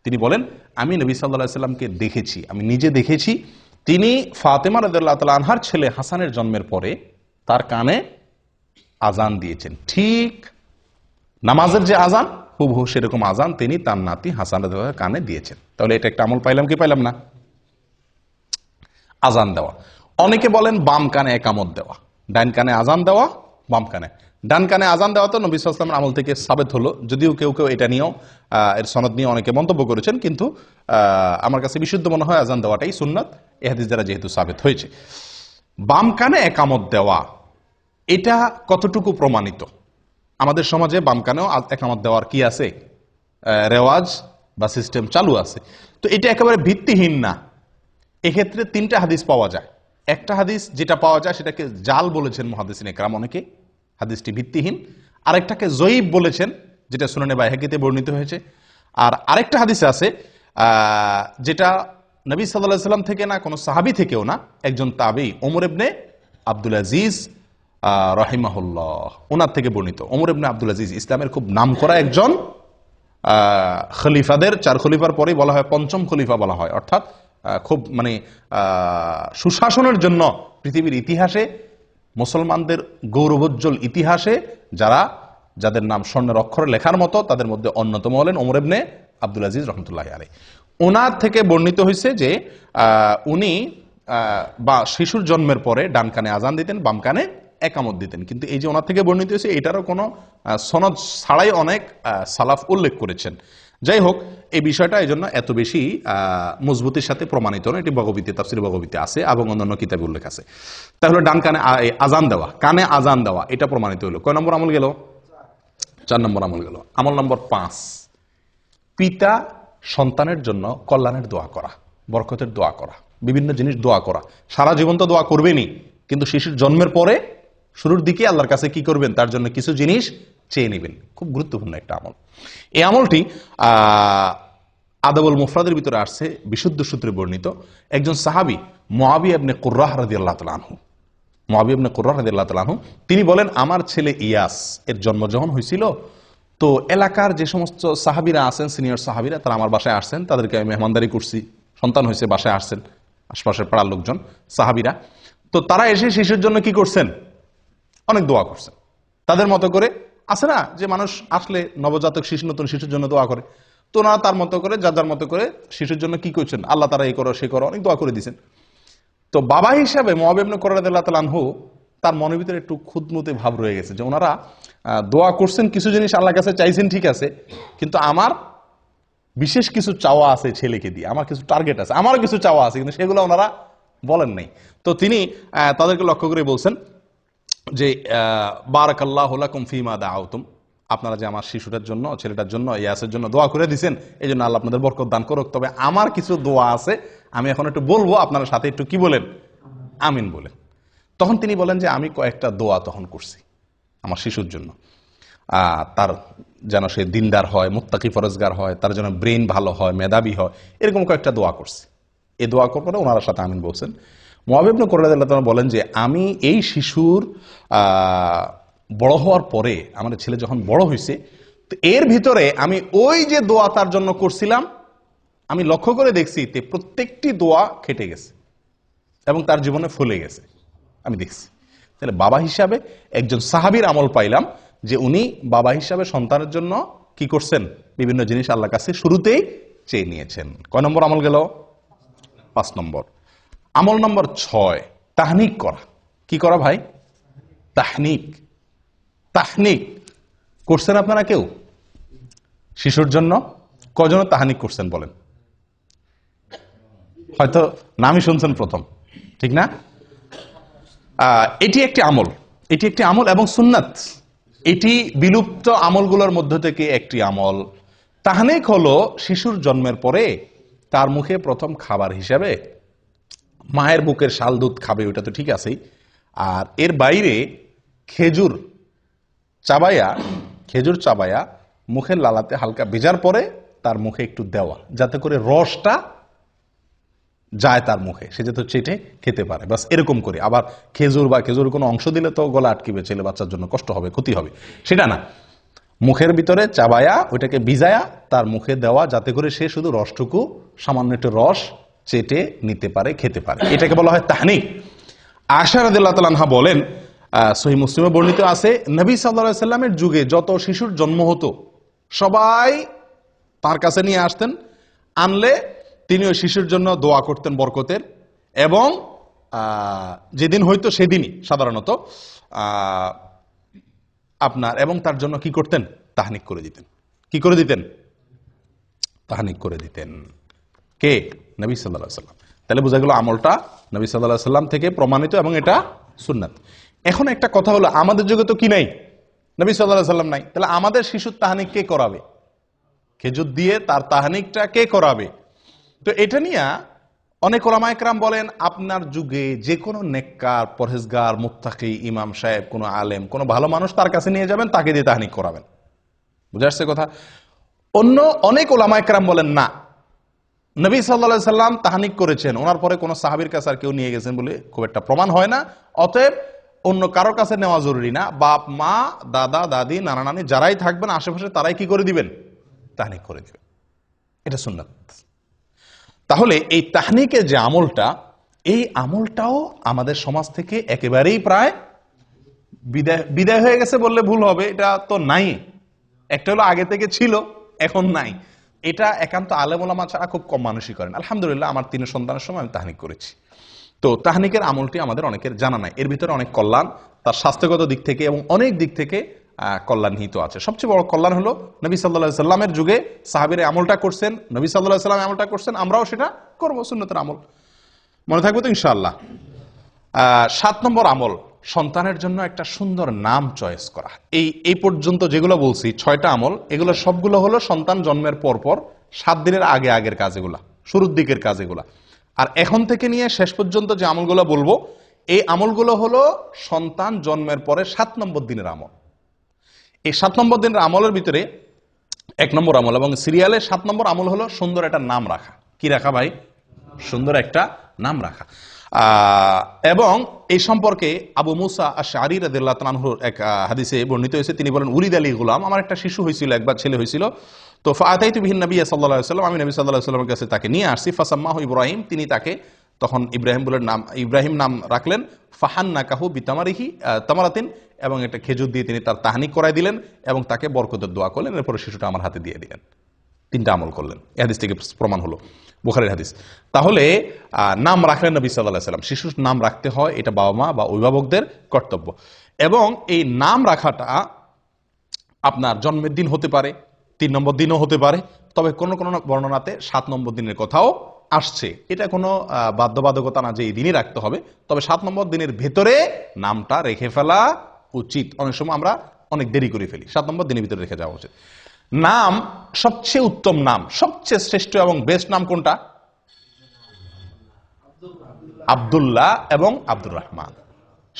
তিনি বলেন আমি নবী সাল্লাহ সাল্লামকে দেখেছি আমি নিজে দেখেছি তিনি ফাতেমা রাজ্লা তাল আনহার ছেলে হাসানের জন্মের পরে তার কানে আজান দিয়েছেন ঠিক নামাজের যে আজান হুবহু সেরকম আজান তিনি তার নাতি হাসান রাজাল্লাহ কানে দিয়েছেন তাহলে এটা একটা আমল পাইলাম কি পাইলাম না আজান দেওয়া অনেকে বলেন বাম কানে একামত দেওয়া ডাইন কানে আজান দেওয়া বাম কানে ডান কানে আজান দেওয়া তো নবী সালামের আমল থেকে সাবেত হলো যদিও কেউ কেউ এটা নিয়েও এর সনদ নিয়ে অনেকে মন্তব্য করেছেন কিন্তু আমার কাছে বিশুদ্ধ মনে হয় আজান দেওয়াটাই সুন্নত এহাদিস দ্বারা যেহেতু সাবেত হয়েছে বাম কানে একামত দেওয়া এটা কতটুকু প্রমাণিত আমাদের সমাজে বাম কানেও একামত দেওয়ার কি আছে রেওয়াজ বা সিস্টেম চালু আছে তো এটা একেবারে ভিত্তিহীন না এক্ষেত্রে তিনটা হাদিস পাওয়া যায় একটা হাদিস যেটা পাওয়া যায় সেটাকে জাল বলেছেন মহাদিস একরাম অনেকে হাদিসটি ভিত্তিহীন আরেকটাকে জয়ীব বলেছেন যেটা সুনানে বাহাকিতে বর্ণিত হয়েছে আর আরেকটা হাদিস আছে যেটা নবী সাল্লাহ সাল্লাম থেকে না কোনো সাহাবি থেকেও না একজন তাবি ওমর এবনে আবদুল আজিজ রহিমাহুল্লাহ ওনার থেকে বর্ণিত ওমর এবনে আবদুল আজিজ ইসলামের খুব নাম করা একজন খলিফাদের চার খলিফার পরেই বলা হয় পঞ্চম খলিফা বলা হয় অর্থাৎ খুব মানে সুশাসনের জন্য পৃথিবীর ইতিহাসে মুসলমানদের গৌরবোজ্জ্বল ইতিহাসে যারা যাদের নাম স্বর্ণের অক্ষরে লেখার মতো তাদের মধ্যে অন্যতম হলেন ওমরেবনে আব্দুল আজিজ রহমতুল্লাহ আলী ওনার থেকে বর্ণিত হয়েছে যে উনি বা শিশুর জন্মের পরে ডান কানে আজান দিতেন বাম কানে একামত দিতেন কিন্তু এই যে ওনার থেকে বর্ণিত হয়েছে এটারও কোনো সনদ ছাড়াই অনেক সালাফ উল্লেখ করেছেন যাই হোক এই বিষয়টা এই জন্য এত বেশি মজবুতির সাথে প্রমাণিত নয় এটি ভগবীতে তাফসির ভগবীতে আছে এবং অন্যান্য কিতাবে উল্লেখ আছে তাহলে ডান কানে আজান দেওয়া কানে আজান দেওয়া এটা প্রমাণিত হলো কয় নম্বর আমল গেল চার নম্বর আমল গেল আমল নম্বর পাঁচ পিতা সন্তানের জন্য কল্যাণের দোয়া করা বরকতের দোয়া করা বিভিন্ন জিনিস দোয়া করা সারা জীবন তো দোয়া করবেনি কিন্তু শিশুর জন্মের পরে শুরুর দিকে আল্লাহর কাছে কি করবেন তার জন্য কিছু জিনিস চেয়ে নেবেন খুব গুরুত্বপূর্ণ একটা আমল এই আমলটি আদাবুল মুফরাদের ভিতরে আসছে বিশুদ্ধ সূত্রে বর্ণিত একজন সাহাবি মহাবি আবনে কুর্রাহ রাজি আল্লাহ তালাহু মহাবি আবনে কুর্রাহ রাজি আল্লাহ তালহু তিনি বলেন আমার ছেলে ইয়াস এর জন্ম যখন হয়েছিল তো এলাকার যে সমস্ত সাহাবিরা আছেন সিনিয়র সাহাবিরা তারা আমার বাসায় আসছেন তাদেরকে আমি মেহমানদারি করছি সন্তান হয়েছে বাসায় আসছেন আশপাশের পাড়ার লোকজন সাহাবিরা তো তারা এসে শিশুর জন্য কি করছেন অনেক দোয়া করছেন তাদের মতো করে আছে না যে মানুষ আসলে নবজাতক শিশু নতুন শিশুর জন্য দোয়া করে তো না তার মতো করে যার যার মতো করে শিশুর জন্য কি করছেন আল্লাহ তারা এই করো সে করো অনেক দোয়া করে দিয়েছেন তো বাবা হিসাবে মহাবেবন করাদাল্লাহ তালানহু তার মনের ভিতরে একটু ক্ষুদ্মতে ভাব রয়ে গেছে যে ওনারা দোয়া করছেন কিছু জিনিস আল্লাহর কাছে চাইছেন ঠিক আছে কিন্তু আমার বিশেষ কিছু চাওয়া আছে ছেলেকে দিয়ে আমার কিছু টার্গেট আছে আমারও কিছু চাওয়া আছে কিন্তু সেগুলো ওনারা বলেন নাই তো তিনি তাদেরকে লক্ষ্য করে বলছেন যে বারাক আল্লাহ লাকুম ফিমা দা আউতুম আপনারা যে আমার শিশুটার জন্য ছেলেটার জন্য ইয়াসের জন্য দোয়া করে দিচ্ছেন এই জন্য আল্লাহ আপনাদের বরকত দান করুক তবে আমার কিছু দোয়া আছে আমি এখন একটু বলবো আপনার সাথে একটু কি বলেন আমিন বলেন তখন তিনি বলেন যে আমি কয়েকটা দোয়া তখন করছি আমার শিশুর জন্য তার যেন সে দিনদার হয় মুত্তাকি ফরজগার হয় তার যেন ব্রেন ভালো হয় মেধাবী হয় এরকম কয়েকটা দোয়া করছি এ দোয়া করার পরে ওনারা সাথে আমিন বলছেন মহাবিবনে কোরআল্লাহ বলেন যে আমি এই শিশুর বড় হওয়ার পরে আমার ছেলে যখন বড় হয়েছে তো এর ভিতরে আমি ওই যে দোয়া তার জন্য করছিলাম আমি লক্ষ্য করে দেখছি তে প্রত্যেকটি দোয়া খেটে গেছে এবং তার জীবনে ফুলে গেছে আমি দেখছি তাহলে বাবা হিসাবে একজন সাহাবির আমল পাইলাম যে উনি বাবা হিসাবে সন্তানের জন্য কি করছেন বিভিন্ন জিনিস আল্লাহ কাছে শুরুতেই চেয়ে নিয়েছেন কয় নম্বর আমল গেল পাঁচ নম্বর আমল নম্বর ছয় তাহনিক করা কি করা ভাই তাহনিক তাহনিক করছেন আপনারা কেউ শিশুর জন্য কজন তাহানিক করছেন বলেন হয়তো নামই শুনছেন প্রথম ঠিক না এটি একটি আমল এটি একটি আমল এবং সুন্নাত এটি বিলুপ্ত আমলগুলোর মধ্য থেকে একটি আমল তাহানিক হলো শিশুর জন্মের পরে তার মুখে প্রথম খাবার হিসাবে মায়ের বুকের শাল দুধ খাবে ওটা তো ঠিক আছেই আর এর বাইরে খেজুর চাবায়া খেজুর চাবায়া মুখের লালাতে হালকা ভেজার পরে তার মুখে একটু দেওয়া যাতে করে রসটা যায় তার মুখে সে যেহেতু চেটে খেতে পারে বাস এরকম করে আবার খেজুর বা খেজুর কোনো অংশ দিলে তো গলা আটকিবে ছেলে বাচ্চার জন্য কষ্ট হবে ক্ষতি হবে সেটা না মুখের ভিতরে চাবায়া ওইটাকে ভিজায়া তার মুখে দেওয়া যাতে করে সে শুধু রসটুকু সামান্য একটু রস চেটে নিতে পারে খেতে পারে এটাকে বলা হয় তাহানি আশার আদাল্লাহা বলেন সহি মুসলিমে বর্ণিত আছে নবী সাল্লা সাল্লামের যুগে যত শিশুর জন্ম হতো সবাই তার কাছে নিয়ে আসতেন আনলে তিনি ওই শিশুর জন্য দোয়া করতেন বরকতের এবং যেদিন হয়তো সেদিনই সাধারণত আপনার এবং তার জন্য কি করতেন তাহানিক করে দিতেন কি করে দিতেন তাহানিক করে দিতেন কে নবী সাল্লা সাল্লাম তাহলে বোঝা গেল আমলটা নবী সাল্লাহ সাল্লাম থেকে প্রমাণিত এবং এটা সুননাথ এখন একটা কথা হলো আমাদের যুগে তো কি নাই নবী সাল্লাহ সাল্লাম নাই তাহলে আমাদের শিশুর তাহানিক কে করাবে খেজুর দিয়ে তার তাহানিকটা কে করাবে তো এটা নিয়ে অনেক ওলামায়করাম বলেন আপনার যুগে যে কোনো নেককার পরহেজগার মুত্তাকি ইমাম সাহেব কোনো আলেম কোনো ভালো মানুষ তার কাছে নিয়ে যাবেন তাকে দিয়ে তাহানিক করাবেন বুঝে আসছে কথা অন্য অনেক ওলামায়করাম বলেন না নবী সাল্লা সাল্লাম তাহানিক করেছেন ওনার পরে কোনো সাহাবির কাছে আর কেউ নিয়ে গেছেন বলে খুব একটা প্রমাণ হয় না অতএব অন্য কারোর কাছে নেওয়া জরুরি না বাপ মা দাদা দাদি নানা নানি যারাই থাকবেন আশেপাশে তারাই কি করে দিবেন তাহানিক করে দিবেন এটা সুন্নাত তাহলে এই তাহানিকের যে আমলটা এই আমলটাও আমাদের সমাজ থেকে একেবারেই প্রায় বিদায় বিদায় হয়ে গেছে বললে ভুল হবে এটা তো নাই একটা হলো আগে থেকে ছিল এখন নাই এটা একান্ত আলেমোলামা ছাড়া খুব কম মানুষই করেন আলহামদুলিল্লাহ আমার তিন সন্তানের সময় আমি তাহানিক করেছি তো তাহানিকের আমলটি আমাদের অনেকের জানা নাই এর ভিতরে অনেক কল্যাণ তার স্বাস্থ্যগত দিক থেকে এবং অনেক দিক থেকে কল্যাণ নিহিত আছে সবচেয়ে বড় কল্যাণ হলো নবী সাল্লা সাল্লামের যুগে সাহাবির আমলটা করছেন নবী সাল্লাহ সাল্লাম আমলটা করছেন আমরাও সেটা করবো সুন্নতের আমল মনে থাকবে তো ইনশাল্লাহ সাত নম্বর আমল সন্তানের জন্য একটা সুন্দর নাম চয়েস করা এই এই পর্যন্ত যেগুলো বলছি ছয়টা আমল এগুলো সবগুলো হলো সন্তান জন্মের পর পর সাত দিনের আগে আগের কাজেগুলা শুরুর দিকের কাজেগুলা আর এখন থেকে নিয়ে শেষ পর্যন্ত যে আমলগুলো বলবো এই আমলগুলো হলো সন্তান জন্মের পরে সাত নম্বর দিনের আমল এই সাত নম্বর দিনের আমলের ভিতরে এক নম্বর আমল এবং সিরিয়ালে সাত নম্বর আমল হলো সুন্দর একটা নাম রাখা কি রাখা ভাই সুন্দর একটা নাম রাখা এবং এই সম্পর্কে আবু মুসা আশারি রাদিল্লাহ তানহুর এক হাদিসে বর্ণিত হয়েছে তিনি বলেন উরিদ আলী গুলাম আমার একটা শিশু হয়েছিল একবার ছেলে হয়েছিল তো ফাতাই তুবিহিন নবী সাল্লাহ সাল্লাম আমি নবী সাল্লাহ সাল্লামের কাছে তাকে নিয়ে আসছি ফাসাম্মাহ ইব্রাহিম তিনি তাকে তখন ইব্রাহিম বলে নাম ইব্রাহিম নাম রাখলেন ফাহান্না কাহু বিতামারিহি তামারাতিন এবং এটা খেজুর দিয়ে তিনি তার তাহানি করাই দিলেন এবং তাকে বরকতের দোয়া করলেন এরপরে শিশুটা আমার হাতে দিয়ে দিলেন তিনটা আমল করলেন এ হাদিস থেকে প্রমাণ হলো বুখারের হাদিস তাহলে নাম রাখলেন নবী সাল্লাহ সাল্লাম শিশুর নাম রাখতে হয় এটা বাবা মা বা অভিভাবকদের কর্তব্য এবং এই নাম রাখাটা আপনার জন্মের দিন হতে পারে তিন নম্বর দিনও হতে পারে তবে কোনো কোনো বর্ণনাতে সাত নম্বর দিনের কথাও আসছে এটা কোনো বাধ্যবাধকতা না যে এই দিনই রাখতে হবে তবে সাত নম্বর দিনের ভেতরে নামটা রেখে ফেলা উচিত অনেক সময় আমরা অনেক দেরি করে ফেলি সাত নম্বর দিনের ভিতরে রেখে যাওয়া উচিত নাম সবচেয়ে উত্তম নাম সবচেয়ে শ্রেষ্ঠ এবং বেস্ট নাম কোনটা আবদুল্লাহ এবং আব্দুর রহমান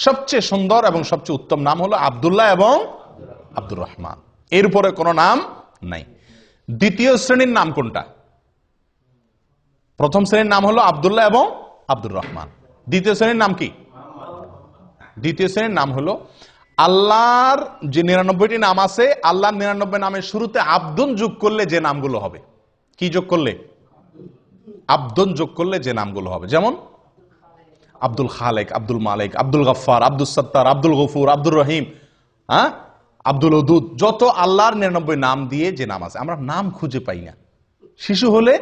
সবচেয়ে সুন্দর এবং সবচেয়ে উত্তম নাম হলো আবদুল্লাহ এবং আব্দুর রহমান এর উপরে কোনো নাম নাই দ্বিতীয় শ্রেণীর নাম কোনটা প্রথম শ্রেণীর নাম হলো আবদুল্লাহ এবং আব্দুর রহমান দ্বিতীয় শ্রেণীর নাম কি দ্বিতীয় শ্রেণীর নাম হলো আল্লাহর যে নিরানব্বইটি নাম আছে আল্লাহর নিরানব্বই নামের শুরুতে আব্দুন যোগ করলে যে নামগুলো হবে কি যোগ করলে আব্দুন যোগ করলে যে নামগুলো হবে যেমন আব্দুল খালেক আব্দুল মালিক আব্দুল গফার আব্দুল সত্তার আব্দুল গফুর আব্দুর রহিম হ্যাঁ আব্দুল উদুদ যত আল্লাহর নিরানব্বই নাম দিয়ে যে নাম আছে আমরা নাম খুঁজে পাই না শিশু হলে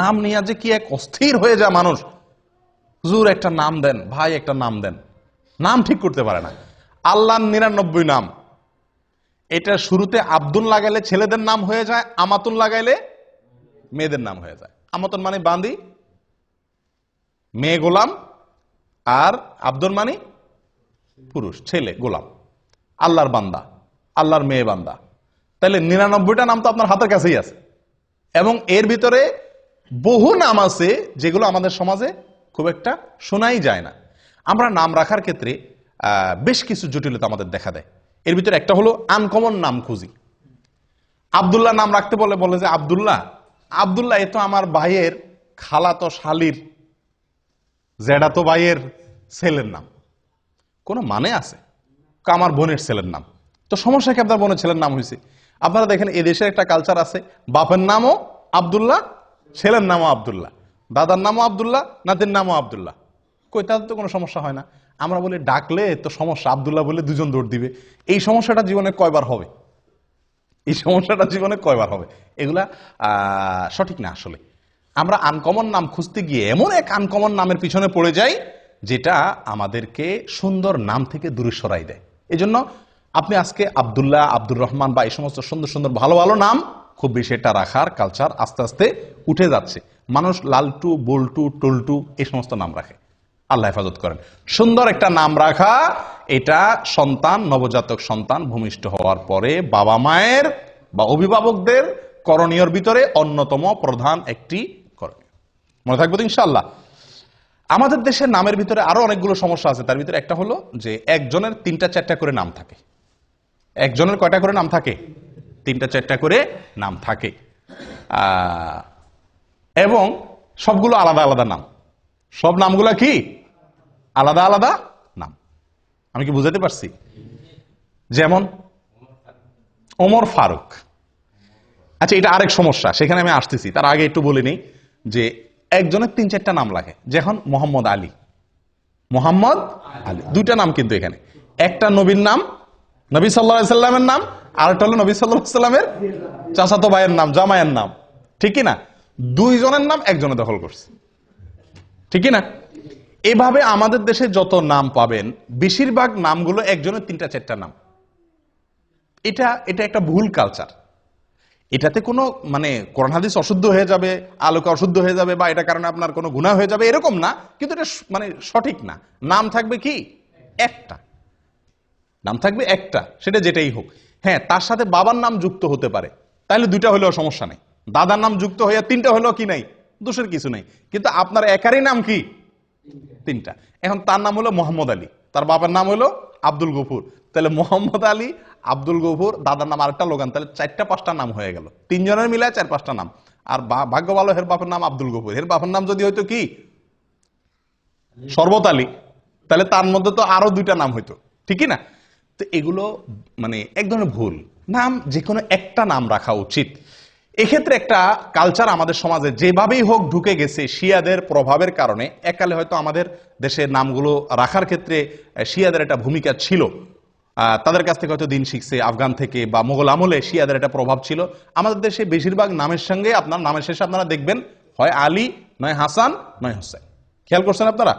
নাম নিয়ে যে কি এক অস্থির হয়ে যায় মানুষ জুর একটা নাম দেন ভাই একটা নাম দেন নাম ঠিক করতে পারে না আল্লাহ নিরানব্বই নাম এটা শুরুতে আব্দুল লাগাইলে ছেলেদের নাম হয়ে যায় আমাতুল লাগাইলে মেয়েদের নাম হয়ে যায় আমাতুল মানে বান্দি মেয়ে গোলাম আর আব্দুল মানে পুরুষ ছেলে গোলাম আল্লাহর বান্দা আল্লাহর মেয়ে বান্দা তাহলে নিরানব্বইটা নাম তো আপনার হাতের কাছেই আছে এবং এর ভিতরে বহু নাম আছে যেগুলো আমাদের সমাজে খুব একটা শোনাই যায় না আমরা নাম রাখার ক্ষেত্রে বেশ কিছু জটিলতা আমাদের দেখা দেয় এর ভিতরে একটা হলো আনকমন নাম খুঁজি আবদুল্লাহ নাম রাখতে বলে বলে যে আবদুল্লাহ আবদুল্লাহ এ তো আমার ভাইয়ের খালা তো শালির জেডা ভাইয়ের ছেলের নাম কোনো মানে আছে আমার বোনের ছেলের নাম তো সমস্যা কি আপনার বোনের ছেলের নাম হয়েছে আপনারা দেখেন এদেশের একটা কালচার আছে বাপের নামও আবদুল্লাহ ছেলের নামও আবদুল্লাহ দাদার নামও আবদুল্লাহ নাতির নামও আবদুল্লাহ কই তাদের তো কোনো সমস্যা হয় না আমরা বলি ডাকলে তো সমস্যা আবদুল্লাহ বলে দুজন দৌড় দিবে এই সমস্যাটা জীবনে কয়বার হবে এই সমস্যাটা জীবনে কয়বার হবে এগুলা সঠিক না আসলে আমরা আনকমন নাম খুঁজতে গিয়ে এমন এক আনকমন নামের পিছনে পড়ে যাই যেটা আমাদেরকে সুন্দর নাম থেকে দূরে সরাই দেয় এজন্য আপনি আজকে আবদুল্লাহ আব্দুর রহমান বা এই সমস্ত সুন্দর সুন্দর ভালো ভালো নাম খুব বেশি এটা রাখার কালচার আস্তে আস্তে উঠে যাচ্ছে মানুষ লালটু বোলটু টোলটু এই সমস্ত নাম রাখে আল্লাহ হেফাজত করেন সুন্দর একটা নাম রাখা এটা সন্তান নবজাতক সন্তান ভূমিষ্ঠ হওয়ার পরে বাবা মায়ের বা অভিভাবকদের করণীয়র ভিতরে অন্যতম প্রধান একটি করণীয় মনে থাকবো ইনশাল্লাহ আমাদের দেশের নামের ভিতরে আরো অনেকগুলো সমস্যা আছে তার ভিতরে একটা হলো যে একজনের তিনটা চারটা করে নাম থাকে একজনের কয়টা করে নাম থাকে তিনটা চারটা করে নাম থাকে এবং সবগুলো আলাদা আলাদা নাম সব নামগুলা কি আলাদা আলাদা নাম আমি কি বুঝাতে পারছি যেমন ওমর ফারুক আচ্ছা এটা আরেক সমস্যা সেখানে আমি আসতেছি তার আগে একটু বলে নিই যে একজনের তিন চারটা নাম লাগে যেমন মোহাম্মদ আলী মোহাম্মদ আলী দুইটা নাম কিন্তু এখানে একটা নবীর নাম নবী সাল্লা সাল্লামের নাম আরেকটা হলো নবী সাল্লা সাল্লামের চাচাতো ভাইয়ের নাম জামায়ের নাম ঠিক না দুইজনের নাম একজনে দখল করছে ঠিক না এভাবে আমাদের দেশে যত নাম পাবেন বেশিরভাগ নামগুলো একজনের তিনটা চারটা নাম এটা এটা একটা ভুল কালচার এটাতে কোনো মানে কোরআন হাদিস অশুদ্ধ হয়ে যাবে আলোকে অশুদ্ধ হয়ে যাবে বা এটা কারণে আপনার কোনো গুণা হয়ে যাবে এরকম না কিন্তু এটা মানে সঠিক না নাম থাকবে কি একটা নাম থাকবে একটা সেটা যেটাই হোক হ্যাঁ তার সাথে বাবার নাম যুক্ত হতে পারে তাহলে দুইটা হলেও সমস্যা নেই দাদার নাম যুক্ত হইয়া তিনটা হলেও কি নাই দোষের কিছু নাই কিন্তু আপনার একারই নাম কি তিনটা এখন তার নাম হলো মোহাম্মদ আলী তার বাবার নাম হলো আব্দুল গফুর তাহলে মোহাম্মদ আলী আব্দুল গফুর দাদার নাম আরেকটা লোগান তাহলে চারটা পাঁচটা নাম হয়ে গেল তিনজনের মিলে চার পাঁচটা নাম আর ভাগ্য ভালো হের বাপের নাম আব্দুল গফুর হের বাপের নাম যদি হয়তো কি সর্বত আলী তাহলে তার মধ্যে তো আরো দুইটা নাম হইতো ঠিকই না তো এগুলো মানে এক ধরনের ভুল নাম যে কোনো একটা নাম রাখা উচিত এক্ষেত্রে একটা কালচার আমাদের সমাজে যেভাবেই হোক ঢুকে গেছে শিয়াদের প্রভাবের কারণে এককালে হয়তো আমাদের দেশের নামগুলো রাখার ক্ষেত্রে শিয়াদের একটা ভূমিকা ছিল তাদের কাছ থেকে হয়তো দিন শিখছে আফগান থেকে বা মোগল আমলে শিয়াদের একটা প্রভাব ছিল আমাদের দেশে বেশিরভাগ নামের সঙ্গে আপনার নামের শেষে আপনারা দেখবেন হয় আলী নয় হাসান নয় হোসেন খেয়াল করছেন আপনারা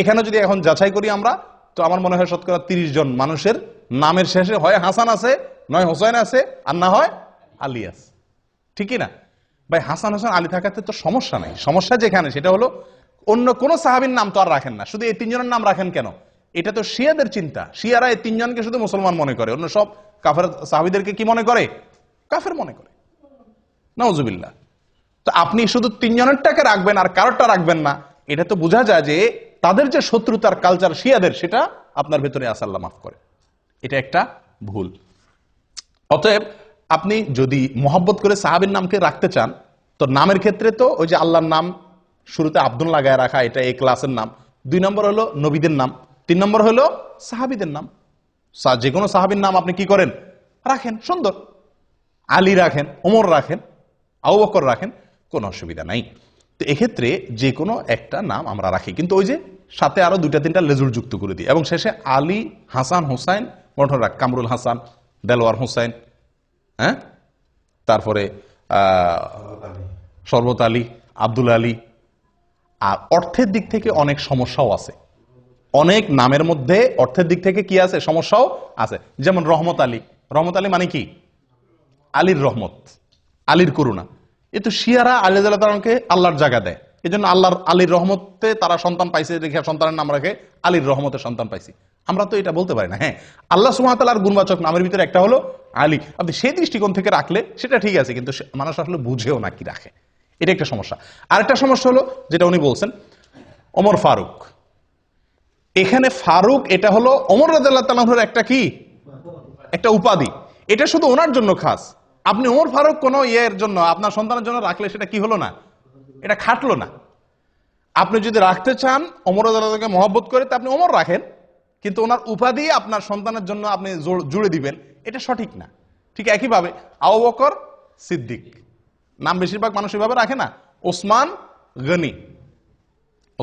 এখানে যদি এখন যাচাই করি আমরা তো আমার মনে হয় শতকরা তিরিশ জন মানুষের নামের শেষে হয় হাসান আছে নয় হোসেন আছে আর না হয় আলী আছে ঠিকই না ভাই হাসান হোসেন আলী থাকাতে তো সমস্যা নাই সমস্যা যেখানে সেটা হলো অন্য কোন সাহাবির নাম তো আর রাখেন না শুধু এই তিনজনের নাম রাখেন কেন এটা তো শিয়াদের চিন্তা শিয়ারা এই তিনজনকে শুধু মুসলমান মনে করে অন্য সব কাফের সাহাবিদেরকে কি মনে করে কাফের মনে করে নজুবিল্লা তো আপনি শুধু তিনজনের টাকা রাখবেন আর কারোরটা রাখবেন না এটা তো বোঝা যায় যে তাদের যে শত্রুতার কালচার শিয়াদের সেটা আপনার ভেতরে আসাল্লাহ মাফ করে এটা একটা ভুল অতএব আপনি যদি মোহাব্বত করে সাহাবির নামকে রাখতে চান তো নামের ক্ষেত্রে তো ওই যে আল্লাহর নাম শুরুতে আব্দুল লাগায় রাখা এটা এই ক্লাসের নাম দুই নম্বর হলো নবীদের নাম তিন নম্বর হলো সাহাবিদের নাম যে কোনো সাহাবির নাম আপনি কি করেন রাখেন সুন্দর আলী রাখেন ওমর রাখেন আউবকর রাখেন কোনো অসুবিধা নাই তো এক্ষেত্রে যে কোনো একটা নাম আমরা রাখি কিন্তু ওই যে সাথে আরও দুইটা তিনটা লেজুর যুক্ত করে দিই এবং শেষে আলী হাসান হোসাইন মঠন রাখ কামরুল হাসান দেলোয়ার হোসাইন হ্যাঁ তারপরে সর্বত আলী আব্দুল আলী আর অর্থের দিক থেকে অনেক সমস্যাও আছে অনেক নামের মধ্যে অর্থের দিক থেকে কি আছে সমস্যাও আছে যেমন রহমত আলী রহমত আলী মানে কি আলীর রহমত আলীর করুণা এ তো শিয়ারা আলী তালকে আল্লাহর জায়গা দেয় এই জন্য আল্লাহর আলীর রহমতে তারা সন্তান পাইছে রেখে সন্তানের নাম রাখে আলীর রহমতে সন্তান পাইছি আমরা তো এটা বলতে পারি না হ্যাঁ আল্লাহ সুমাতালার গুণবাচক নামের ভিতরে একটা হলো আলী আপনি সেই দৃষ্টিকোণ থেকে রাখলে সেটা ঠিক আছে কিন্তু মানুষ আসলে বুঝেও না কি রাখে এটা একটা সমস্যা আরেকটা সমস্যা হলো যেটা উনি বলছেন অমর ফারুক এখানে ফারুক এটা হলো অমর রাজাল্লাহর একটা কি একটা উপাধি এটা শুধু ওনার জন্য খাস আপনি ওমর ফারুক কোনো ইয়ের জন্য আপনার সন্তানের জন্য রাখলে সেটা কি হলো না এটা খাটলো না আপনি যদি রাখতে চান অমর আদালতকে মহব্বত করে তা আপনি অমর রাখেন কিন্তু ওনার উপাধি আপনার সন্তানের জন্য আপনি জুড়ে দিবেন এটা সঠিক না ঠিক একইভাবে আওবকর সিদ্দিক নাম বেশিরভাগ মানুষ এভাবে রাখে না ওসমান গনি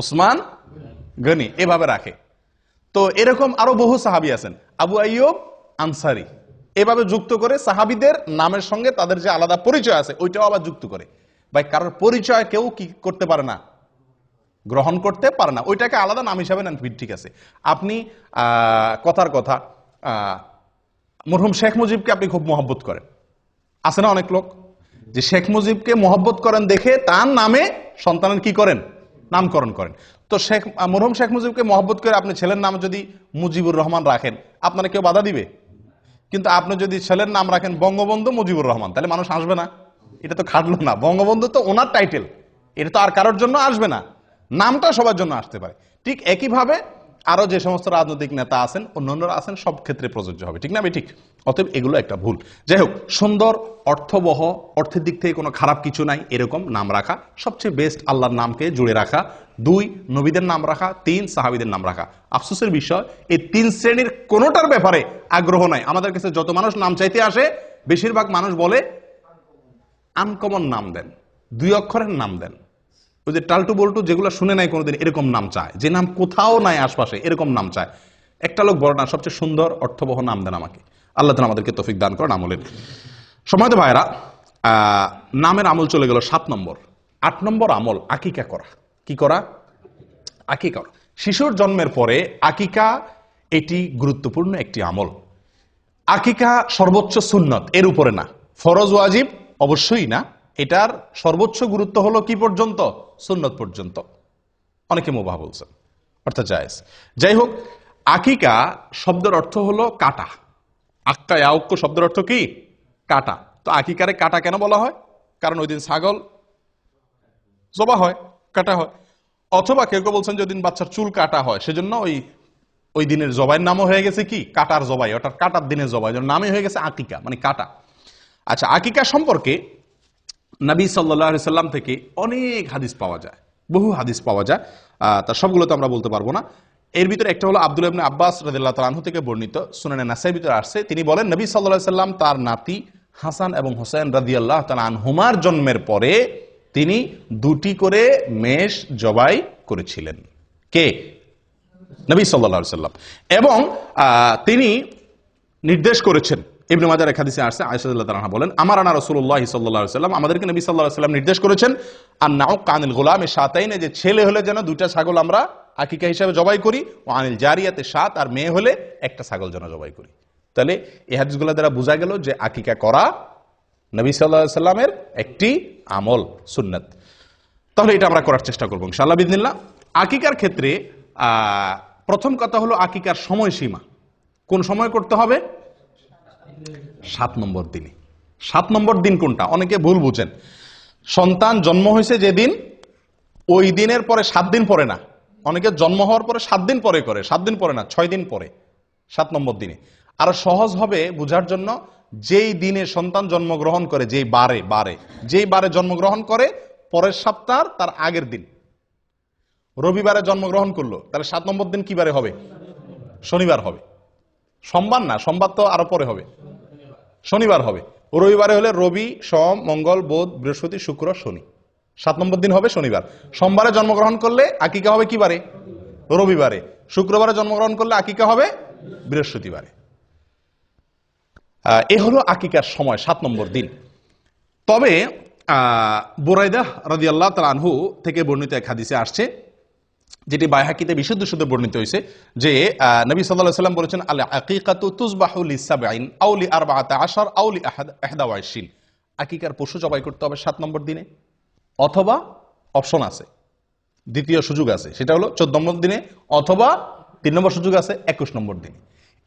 ওসমান গনি এভাবে রাখে তো এরকম আরো বহু সাহাবি আছেন আবু আইয়ব আনসারি এভাবে যুক্ত করে সাহাবিদের নামের সঙ্গে তাদের যে আলাদা পরিচয় আছে ওইটাও আবার যুক্ত করে বা কারোর পরিচয় কেউ কি করতে পারে না গ্রহণ করতে পারে না ওইটাকে আলাদা নাম হিসাবে নেন ঠিক আছে আপনি কথার কথা মরহুম শেখ মুজিবকে আপনি খুব মহব্বত করেন আছে না অনেক লোক যে শেখ মুজিবকে মহব্বত করেন দেখে তার নামে সন্তানের কি করেন নামকরণ করেন তো শেখ মরহুম শেখ মুজিবকে মহব্বত করে আপনি ছেলের নাম যদি মুজিবুর রহমান রাখেন আপনারা কেউ বাধা দিবে কিন্তু আপনি যদি ছেলের নাম রাখেন বঙ্গবন্ধু মুজিবুর রহমান তাহলে মানুষ আসবে না এটা তো খাটলো না বঙ্গবন্ধু তো ওনার টাইটেল এটা তো আর কারোর জন্য আসবে না নামটা সবার জন্য আসতে পারে ঠিক একইভাবে আরও যে সমস্ত রাজনৈতিক নেতা আছেন অন্যান্যরা আছেন সব ক্ষেত্রে প্রযোজ্য হবে ঠিক না আমি ঠিক অতএব এগুলো একটা ভুল যাই হোক সুন্দর অর্থবহ অর্থের দিক থেকে কোনো খারাপ কিছু নাই এরকম নাম রাখা সবচেয়ে বেস্ট আল্লাহর নামকে জুড়ে রাখা দুই নবীদের নাম রাখা তিন সাহাবিদের নাম রাখা আফসোসের বিষয় এই তিন শ্রেণীর কোনোটার ব্যাপারে আগ্রহ নাই আমাদের কাছে যত মানুষ নাম চাইতে আসে বেশিরভাগ মানুষ বলে আনকমন নাম দেন দুই অক্ষরের নাম দেন ওই যে টাল্টু বল্টু যেগুলো শুনে নাই কোনোদিন এরকম নাম চায় যে নাম কোথাও নাই আশপাশে এরকম নাম চায় একটা লোক বড় না সবচেয়ে সুন্দর অর্থবহ নাম দেন আমাকে আল্লাহ তালা আমাদেরকে তফিক দান করেন আমলের সময় তো ভাইরা নামের আমল চলে গেল সাত নম্বর আট নম্বর আমল আকিকা করা কি করা আকিকা শিশুর জন্মের পরে আকিকা এটি গুরুত্বপূর্ণ একটি আমল আকিকা সর্বোচ্চ সুন্নত এর উপরে না ফরজ ওয়াজিব অবশ্যই না এটার সর্বোচ্চ গুরুত্ব হলো কি পর্যন্ত সুন্নত পর্যন্ত অনেকে মোবাহ বলছেন অর্থাৎ জায়েজ যাই হোক আকিকা শব্দের অর্থ হলো কাটা আক্কা আউক্য শব্দের অর্থ কি কাটা তো আকিকারে কাটা কেন বলা হয় কারণ ওই দিন ছাগল জবা হয় কাটা হয় অথবা কেউ কেউ বলছেন যেদিন বাচ্চার চুল কাটা হয় সেজন্য ওই ওই দিনের জবাইয়ের নামও হয়ে গেছে কি কাটার জবাই অর্থাৎ কাটার দিনের জবাই নামে হয়ে গেছে আকিকা মানে কাটা আচ্ছা আকিকা সম্পর্কে নবী সাল্লি সাল্লাম থেকে অনেক হাদিস পাওয়া যায় বহু হাদিস পাওয়া যায় তার সবগুলো তো আমরা বলতে পারবো না এর ভিতরে একটা হলো আব্দুল ইবনে আব্বাস রাদিল্লাহ তালাহ থেকে বর্ণিত সুনানে নাসাই ভিতরে আসছে তিনি বলেন নবী সাল্লাহ সাল্লাম তার নাতি হাসান এবং হোসেন রাদিয়াল্লাহ তালা আনহুমার জন্মের পরে তিনি দুটি করে মেষ জবাই করেছিলেন কে নবী সাল্লাহ সাল্লাম এবং তিনি নির্দেশ করেছেন ইবনু মাজার এক হাদিসে আসছে আয়সাদুল্লাহ তালা বলেন আমার আনা রসুল্লাহ সাল্লাহ সাল্লাম আমাদেরকে নবী সাল্লাহ সাল্লাম নির্দেশ করেছেন আর নাও কানিল গোলামে সাতাই যে ছেলে হলে যেন দুইটা ছাগল আমরা আকিকা হিসাবে জবাই করি ও আনিল জারিয়াতে সাত আর মেয়ে হলে একটা ছাগল যেন জবাই করি তাহলে এ হাদিসগুলো দ্বারা বোঝা গেল যে আকিকা করা নবী সাল্লাহ সাল্লামের একটি আমল সুন্নত তাহলে এটা আমরা করার চেষ্টা করবো সাল্লা বিদিনিল্লা আকিকার ক্ষেত্রে প্রথম কথা হলো আকিকার সময়সীমা কোন সময় করতে হবে সাত নম্বর দিনে সাত নম্বর দিন কোনটা অনেকে ভুল বুঝেন সন্তান জন্ম হয়েছে যেদিন ওই দিনের পরে সাত দিন পরে না অনেকে জন্ম হওয়ার পরে সাত দিন পরে করে সাত দিন পরে না ছয় দিন পরে সাত নম্বর দিনে আরো সহজ হবে বুঝার জন্য যেই দিনে সন্তান জন্মগ্রহণ করে যেই বারে বারে যেই বারে জন্মগ্রহণ করে পরের সপ্তাহ তার আগের দিন রবিবারে জন্মগ্রহণ করলো তাহলে সাত নম্বর দিন কি বারে হবে শনিবার হবে সোমবার না সোমবার তো আরো পরে হবে শনিবার হবে রবিবারে হলে রবি সোম মঙ্গল বোধ বৃহস্পতি শুক্র শনি সাত নম্বর দিন হবে শনিবার সোমবারে জন্মগ্রহণ করলে আকিকা হবে কি বারে রবিবারে শুক্রবারে জন্মগ্রহণ করলে আকিকা হবে বৃহস্পতিবারে এ হলো আকিকার সময় সাত নম্বর দিন তবে বুরাইদা রাজিয়াল্লাহ তাল থেকে বর্ণিত এক হাদিসে আসছে যেটি বাইহাকিতে বিশুদ্ধ শুদ্ধ বর্ণিত হয়েছে যে নবী সাল্লাহ সাল্লাম বলেছেন আল আকিকাতু তুজবাহুলি সাবাইন আউলি আর বাহাতা আশার আউলি আহদাওয়াইশিন আকিকার পশু জবাই করতে হবে সাত নম্বর দিনে অথবা অপশন আছে দ্বিতীয় সুযোগ আছে সেটা হলো চোদ্দ নম্বর দিনে অথবা তিন নম্বর সুযোগ আছে একুশ নম্বর দিনে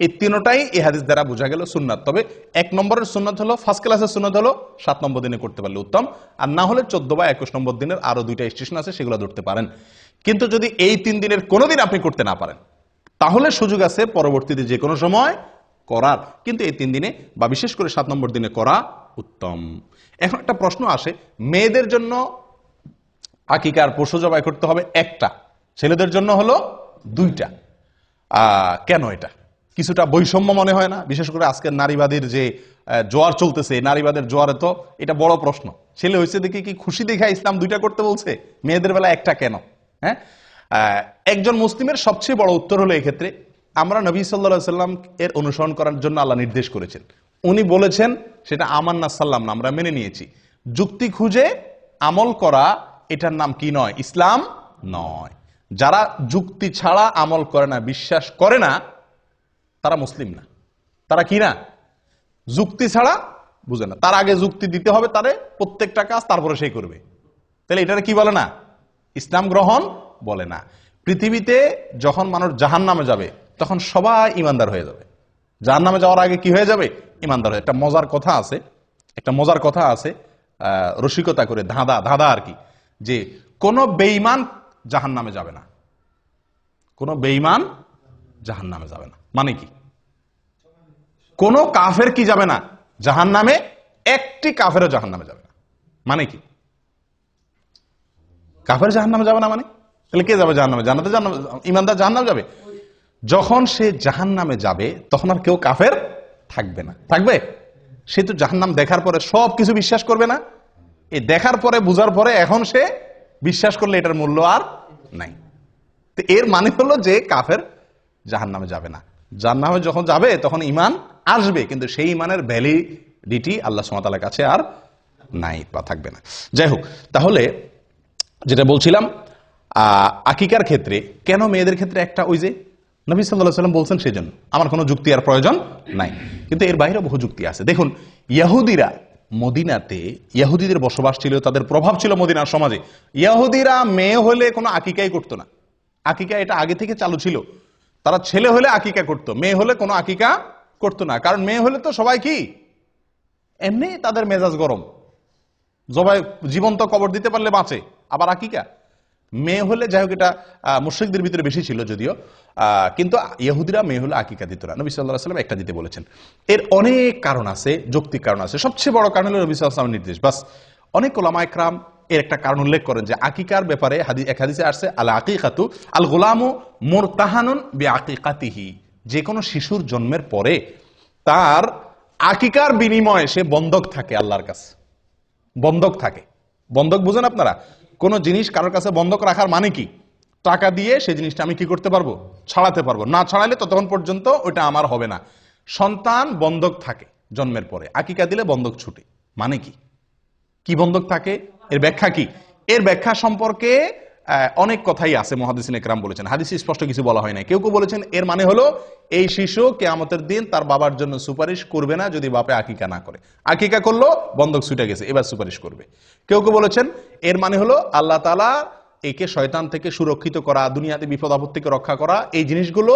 এই তিনটাই এই হাদিস দ্বারা বোঝা গেল সুন্নাত তবে এক নম্বরের সুন্নাত হলো ফার্স্ট ক্লাসের সুন্নাত হলো সাত নম্বর দিনে করতে পারলে উত্তম আর না হলে চোদ্দ বা একুশ নম্বর দিনের আরও দুইটা স্টেশন আছে সেগুলো ধরতে পারেন কিন্তু যদি এই তিন দিনের কোনো দিন আপনি করতে না পারেন তাহলে সুযোগ আছে পরবর্তীতে যে কোনো সময় করার কিন্তু এই তিন দিনে বা বিশেষ করে সাত নম্বর দিনে করা উত্তম এখন একটা প্রশ্ন আসে মেয়েদের জন্য আকিকার পশু জবাই করতে হবে একটা ছেলেদের জন্য হলো দুইটা কেন এটা কিছুটা বৈষম্য মনে হয় না বিশেষ করে আজকের নারীবাদীর যে জোয়ার চলতেছে নারীবাদের জোয়ারে তো এটা বড় প্রশ্ন ছেলে হয়েছে দেখে কি খুশি দেখা ইসলাম দুইটা করতে বলছে মেয়েদের বেলা একটা কেন হ্যাঁ একজন মুসলিমের সবচেয়ে বড় উত্তর হলো এক্ষেত্রে আমরা নবী সাল্লা সাল্লাম এর অনুসরণ করার জন্য আল্লাহ নির্দেশ করেছেন উনি বলেছেন সেটা আমার না সাল্লাম না আমরা মেনে নিয়েছি যুক্তি খুঁজে আমল করা এটার নাম কি নয় ইসলাম নয় যারা যুক্তি ছাড়া আমল করে না বিশ্বাস করে না তারা মুসলিম না তারা কি না যুক্তি ছাড়া বুঝে না তার আগে যুক্তি দিতে হবে তারে প্রত্যেকটা কাজ তারপরে সেই করবে তাহলে এটা কি বলে না ইসলাম গ্রহণ বলে না পৃথিবীতে যখন মানুষ জাহান নামে যাবে তখন সবাই ইমানদার হয়ে যাবে জাহান নামে যাওয়ার আগে কি হয়ে যাবে ইমানদার হয়ে একটা মজার কথা আছে একটা মজার কথা আছে রসিকতা করে ধাঁধা ধাঁধা আর কি যে কোনো বেইমান জাহান নামে যাবে না কোনো বেইমান জাহান নামে যাবে না মানে কি কোন কাফের কি যাবে না জাহান নামে একটি কাফের জাহান নামে যাবে না মানে কি কাফের জাহান নামে যাবে না মানে তাহলে কে যাবে জাহান নামে জানাতে জাহান ইমানদার জাহান নামে যাবে যখন সে জাহান নামে যাবে তখন আর কেউ কাফের থাকবে না থাকবে সে তো জাহান্নাম দেখার পরে সব কিছু বিশ্বাস করবে না এই দেখার পরে বুঝার পরে এখন সে বিশ্বাস করলে এটার মূল্য আর নাই তো এর মানে হলো যে কাফের জাহান নামে যাবে না জাহান নামে যখন যাবে তখন ইমান আসবে কিন্তু সেই ইমানের ভ্যালিডিটি আল্লাহ সুমাতালার কাছে আর নাই বা থাকবে না যাই হোক তাহলে যেটা বলছিলাম আকিকার ক্ষেত্রে কেন মেয়েদের ক্ষেত্রে একটা ওই যে নবী সাল্লাহ সাল্লাম বলছেন সেই জন্য আমার কোনো যুক্তি আর প্রয়োজন নাই কিন্তু এর বাইরে বহু যুক্তি আছে দেখুন ইয়াহুদিরা মদিনাতে ইয়াহুদিদের বসবাস ছিল তাদের প্রভাব ছিল মদিনার সমাজে ইয়াহুদিরা মেয়ে হলে কোনো আকিকাই করতো না আকিকা এটা আগে থেকে চালু ছিল তারা ছেলে হলে আকিকা করত মেয়ে হলে কোনো আকিকা করতো না কারণ মেয়ে হলে তো সবাই কি এমনি তাদের মেজাজ গরম জবাই জীবন্ত কবর দিতে পারলে বাঁচে আবার আকিকা মেয়ে হলে যাই হোক এটা মুশ্রিকদের ভিতরে বেশি ছিল যদিও কিন্তু ইহুদিরা মেয়ে হলে আকিকা দিত না নবী সাল্লাহ সাল্লাম একটা দিতে বলেছেন এর অনেক কারণ আছে যৌক্তিক কারণ আছে সবচেয়ে বড় কারণ হলো নবী সাল্লাহ নির্দেশ বাস অনেক ওলামায়করাম এর একটা কারণ উল্লেখ করেন যে আকিকার ব্যাপারে হাদি এক হাদিসে আসছে আল আকিকাতু আল গোলামু মোর তাহানুন বি আকিকাতিহি যে কোনো শিশুর জন্মের পরে তার আকিকার বিনিময়ে সে বন্ধক থাকে আল্লাহর কাছে বন্ধক থাকে বন্ধক বুঝেন আপনারা কোনো জিনিস কারোর কাছে বন্ধক রাখার মানে কি টাকা দিয়ে সেই জিনিসটা আমি কি করতে পারবো ছাড়াতে পারবো না ছাড়ালে ততক্ষণ পর্যন্ত ওইটা আমার হবে না সন্তান বন্ধক থাকে জন্মের পরে আকিকা দিলে বন্ধক ছুটে মানে কি কি বন্ধক থাকে এর ব্যাখ্যা কি এর ব্যাখ্যা সম্পর্কে অনেক কথাই আছে মহাদিসিন একরাম বলেছেন হাদিস স্পষ্ট কিছু বলা হয় না কেউ কেউ বলেছেন এর মানে হলো এই শিশু কেয়ামতের দিন তার বাবার জন্য সুপারিশ করবে না যদি বাপে আকিকা না করে আকিকা করলো বন্ধক ছুটে গেছে এবার সুপারিশ করবে কেউ কেউ বলেছেন এর মানে হলো আল্লাহ তালা একে শয়তান থেকে সুরক্ষিত করা দুনিয়াতে বিপদ আপদ থেকে রক্ষা করা এই জিনিসগুলো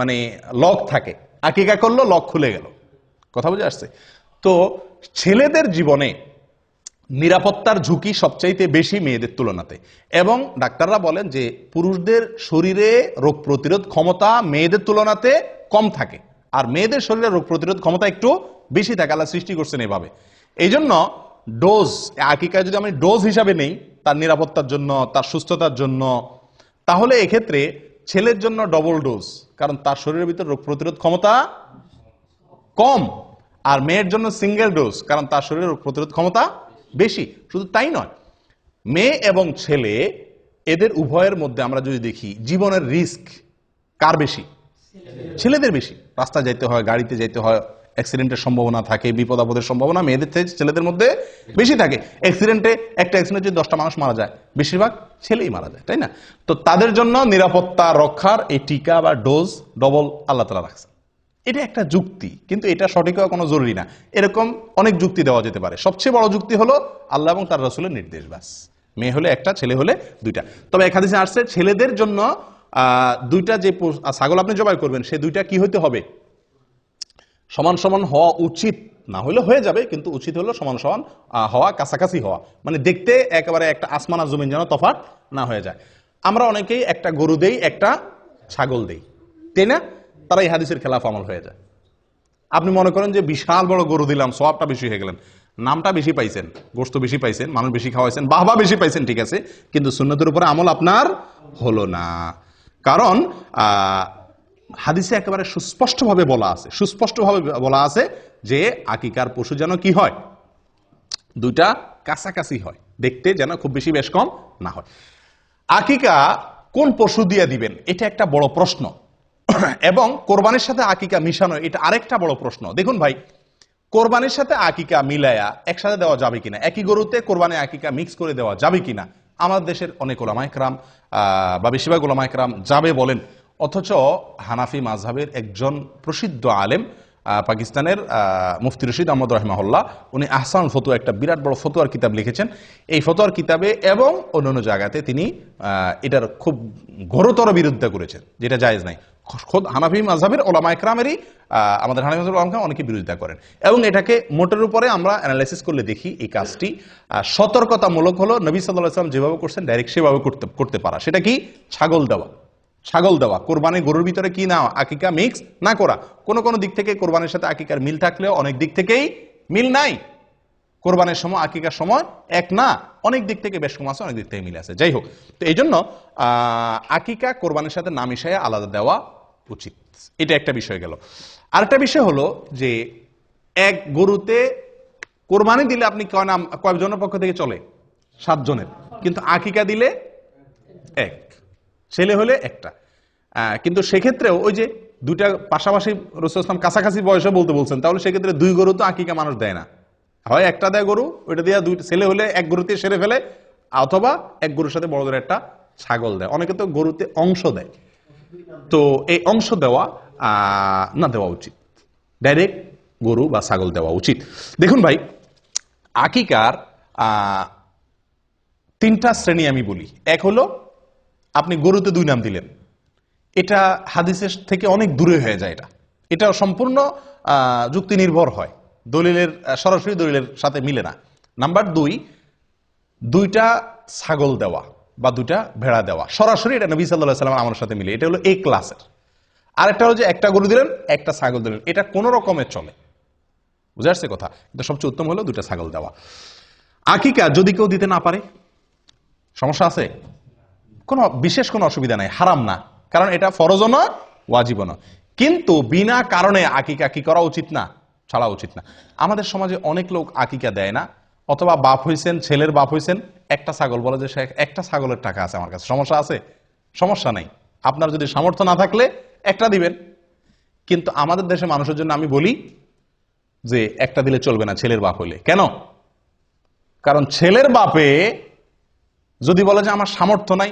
মানে লক থাকে আকিকা করলো লক খুলে গেল কথা বুঝে আসছে তো ছেলেদের জীবনে নিরাপত্তার ঝুঁকি সবচাইতে বেশি মেয়েদের তুলনাতে এবং ডাক্তাররা বলেন যে পুরুষদের শরীরে রোগ প্রতিরোধ ক্ষমতা মেয়েদের তুলনাতে কম থাকে আর মেয়েদের শরীরে রোগ প্রতিরোধ ক্ষমতা একটু বেশি থাকে আল্লাহ সৃষ্টি করছেন এভাবে এই জন্য ডোজ আকিকায় যদি আমি ডোজ হিসাবে নেই তার নিরাপত্তার জন্য তার সুস্থতার জন্য তাহলে এক্ষেত্রে ছেলের জন্য ডবল ডোজ কারণ তার শরীরের ভিতরে রোগ প্রতিরোধ ক্ষমতা কম আর মেয়ের জন্য সিঙ্গেল ডোজ কারণ তার শরীরে রোগ প্রতিরোধ ক্ষমতা বেশি শুধু তাই নয় মেয়ে এবং ছেলে এদের উভয়ের মধ্যে আমরা যদি দেখি জীবনের রিস্ক কার বেশি ছেলেদের বেশি রাস্তা যাইতে হয় গাড়িতে যাইতে হয় অ্যাক্সিডেন্টের সম্ভাবনা থাকে বিপদ আপদের সম্ভাবনা মেয়েদের থেকে ছেলেদের মধ্যে বেশি থাকে অ্যাক্সিডেন্টে একটা অ্যাক্সিডেন্টে যদি দশটা মানুষ মারা যায় বেশিরভাগ ছেলেই মারা যায় তাই না তো তাদের জন্য নিরাপত্তা রক্ষার এই টিকা বা ডোজ ডবল আল্লাহ তালা রাখছে এটা একটা যুক্তি কিন্তু এটা সঠিক হওয়া কোনো জরুরি না এরকম অনেক যুক্তি দেওয়া যেতে পারে সবচেয়ে বড় যুক্তি হলো আল্লাহ এবং তার রসুলের নির্দেশ বাস মেয়ে হলে একটা ছেলে হলে দুইটা তবে থেকে আসছে ছেলেদের জন্য দুইটা যে ছাগল আপনি জবাই করবেন সে দুইটা কি হতে হবে সমান সমান হওয়া উচিত না হলে হয়ে যাবে কিন্তু উচিত হলো সমান সমান হওয়া কাছাকাছি হওয়া মানে দেখতে একেবারে একটা আসমান আর জমিন যেন তফাৎ না হয়ে যায় আমরা অনেকেই একটা গরু দেই একটা ছাগল দেই তাই না তারা এই হাদিসের খেলাফ আমল হয়ে যায় আপনি মনে করেন যে বিশাল বড় গরু দিলাম সবটা বেশি হয়ে গেলেন নামটা বেশি পাইছেন গোস্ত বেশি পাইছেন মানুষ বেশি খাওয়াইছেন বাহবা বেশি পাইছেন ঠিক আছে কিন্তু সুন্নতের উপরে আমল আপনার হলো না কারণ হাদিসে একেবারে সুস্পষ্টভাবে বলা আছে সুস্পষ্টভাবে বলা আছে যে আকিকার পশু যেন কি হয় দুইটা কাছাকাছি হয় দেখতে যেন খুব বেশি বেশ কম না হয় আকিকা কোন পশু দিয়ে দিবেন এটা একটা বড় প্রশ্ন এবং কোরবানির সাথে আকিকা মিশানো এটা আরেকটা বড় প্রশ্ন দেখুন ভাই কোরবানির সাথে আকিকা মিলায়া একসাথে দেওয়া যাবে কিনা একই গরুতে কোরবানি আকিকা মিক্স করে দেওয়া যাবে কিনা আমার দেশের অনেক ওলামাইকরাম বা বেশিরভাগ ওলামাইকরাম যাবে বলেন অথচ হানাফি মাঝহাবের একজন প্রসিদ্ধ আলেম পাকিস্তানের মুফতি রশিদ আহমদ রহমাহুল্লাহ উনি আহসান ফতুয়া একটা বিরাট বড় ফতুয়ার কিতাব লিখেছেন এই ফতুয়ার কিতাবে এবং অন্যান্য জায়গাতে তিনি এটার খুব ঘোরতর বিরুদ্ধে করেছেন যেটা জায়েজ নাই খোদ হানাফি মাঝাবের ওলামা একরামেরই আমাদের হানাফি মাঝাবের ওলামকে অনেকে বিরোধিতা করেন এবং এটাকে মোটের উপরে আমরা অ্যানালাইসিস করলে দেখি এই কাজটি সতর্কতামূলক হলো নবী সাল্লাহ সাল্লাম যেভাবে করছেন ডাইরেক্ট সেভাবে করতে করতে পারা সেটা কি ছাগল দেওয়া ছাগল দেওয়া কোরবানি গরুর ভিতরে কি না আকিকা মিক্স না করা কোনো কোনো দিক থেকে কোরবানির সাথে আকিকার মিল থাকলেও অনেক দিক থেকেই মিল নাই কোরবানের সময় আকিকার সময় এক না অনেক দিক থেকে বেশ কম আছে অনেক দিক থেকে মিলে আছে যাই হোক তো এই জন্য আকিকা কোরবানির সাথে না মিশাইয়া আলাদা দেওয়া উচিত এটা একটা বিষয় গেল আরেকটা বিষয় হলো যে এক গরুতে কোরবানি দিলে আপনি কয় নাম কয়জনের পক্ষ থেকে চলে সাতজনের কিন্তু আকিকা দিলে এক ছেলে হলে একটা কিন্তু সেক্ষেত্রেও ওই যে দুইটা পাশাপাশি রসুল ইসলাম কাছাকাছি বয়সে বলতে বলছেন তাহলে সেক্ষেত্রে দুই গরু তো আকিকা মানুষ দেয় না হয় একটা দেয় গরু ওইটা দিয়ে দুই ছেলে হলে এক গরুতে সেরে ফেলে অথবা এক গরুর সাথে বড়দের একটা ছাগল দেয় অনেকে তো গরুতে অংশ দেয় তো এই অংশ দেওয়া না দেওয়া উচিত ডাইরেক্ট গরু বা ছাগল দেওয়া উচিত দেখুন ভাই আকিকার তিনটা শ্রেণী আমি বলি এক হলো আপনি গরুতে দুই নাম দিলেন এটা হাদিসের থেকে অনেক দূরে হয়ে যায় এটা এটা সম্পূর্ণ যুক্তি নির্ভর হয় দলিলের সরাসরি দলিলের সাথে মিলে না নাম্বার দুই দুইটা ছাগল দেওয়া বা দুটা ভেড়া দেওয়া সরাসরি এটা নবী সাল্লাহ সাল্লাম আমার সাথে মিলে এটা হলো এই ক্লাসের আরেকটা হলো যে একটা গরু দিলেন একটা ছাগল দিলেন এটা কোনো রকমের চলে বুঝে আসছে কথা কিন্তু সবচেয়ে উত্তম হলো দুটা ছাগল দেওয়া আকিকা যদি কেউ দিতে না পারে সমস্যা আছে কোনো বিশেষ কোনো অসুবিধা নাই হারাম না কারণ এটা ফরজও না ওয়াজিবও না কিন্তু বিনা কারণে আকিকা কি করা উচিত না ছাড়া উচিত না আমাদের সমাজে অনেক লোক আকিকা দেয় না অথবা বাপ হয়েছেন ছেলের বাপ হয়েছেন একটা ছাগল বলে যে একটা ছাগলের টাকা আছে আমার কাছে সমস্যা আছে সমস্যা নাই আপনার যদি সামর্থ্য না থাকলে একটা দিবেন কিন্তু আমাদের দেশে মানুষের জন্য আমি বলি যে একটা দিলে চলবে না ছেলের বাপ হইলে কেন কারণ ছেলের বাপে যদি বলে যে আমার সামর্থ্য নাই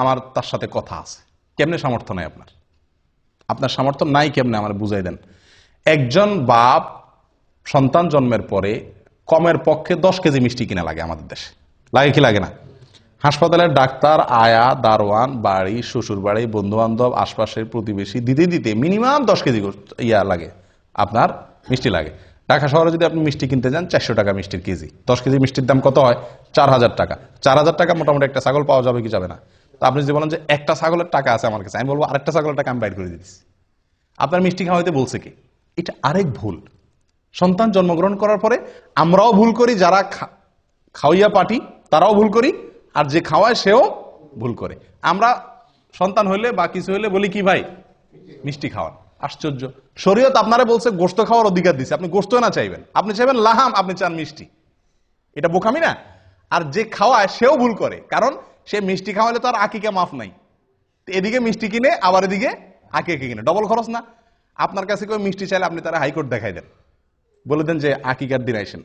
আমার তার সাথে কথা আছে কেমনে সামর্থ্য নাই আপনার আপনার সামর্থ্য নাই কেমনে আমার বুঝাই দেন একজন বাপ সন্তান জন্মের পরে কমের পক্ষে দশ কেজি মিষ্টি কিনে লাগে আমাদের দেশে লাগে কি লাগে না হাসপাতালের ডাক্তার আয়া দারোয়ান বাড়ি শ্বশুর বাড়ি বন্ধুবান্ধব আশপাশের প্রতিবেশী দিতে দিতে মিনিমাম দশ কেজি ইয়া লাগে আপনার মিষ্টি লাগে ঢাকা শহরে যদি আপনি মিষ্টি কিনতে যান চারশো টাকা মিষ্টির কেজি দশ কেজি মিষ্টির দাম কত হয় চার হাজার টাকা চার হাজার টাকা মোটামুটি একটা ছাগল পাওয়া যাবে কি যাবে না তো আপনি যদি বলেন যে একটা ছাগলের টাকা আছে আমার কাছে আমি বলবো আরেকটা ছাগলের টাকা আমি বাইর করে দিচ্ছি আপনার মিষ্টি খাওয়াইতে বলছে কি এটা আরেক ভুল সন্তান জন্মগ্রহণ করার পরে আমরাও ভুল করি যারা খাওয়াইয়া পাটি তারাও ভুল করি আর যে খাওয়ায় সেও ভুল করে আমরা সন্তান হইলে বা কিছু হইলে বলি কি ভাই মিষ্টি খাওয়ার আশ্চর্য শরীয়ত আপনারা বলছে গোস্ত খাওয়ার অধিকার দিচ্ছে আপনি গোস্ত না চাইবেন আপনি চাইবেন লাহাম আপনি চান মিষ্টি এটা বোকামি না আর যে খাওয়ায় সেও ভুল করে কারণ সে মিষ্টি খাওয়ালে তো আর আকিকে মাফ নাই এদিকে মিষ্টি কিনে আবার এদিকে আকিকে কিনে ডবল খরচ না আপনার কাছে কেউ মিষ্টি চাইলে আপনি তারা হাইকোর্ট দেখাই দেন বলে দেন যে আকিকার দিন আইসেন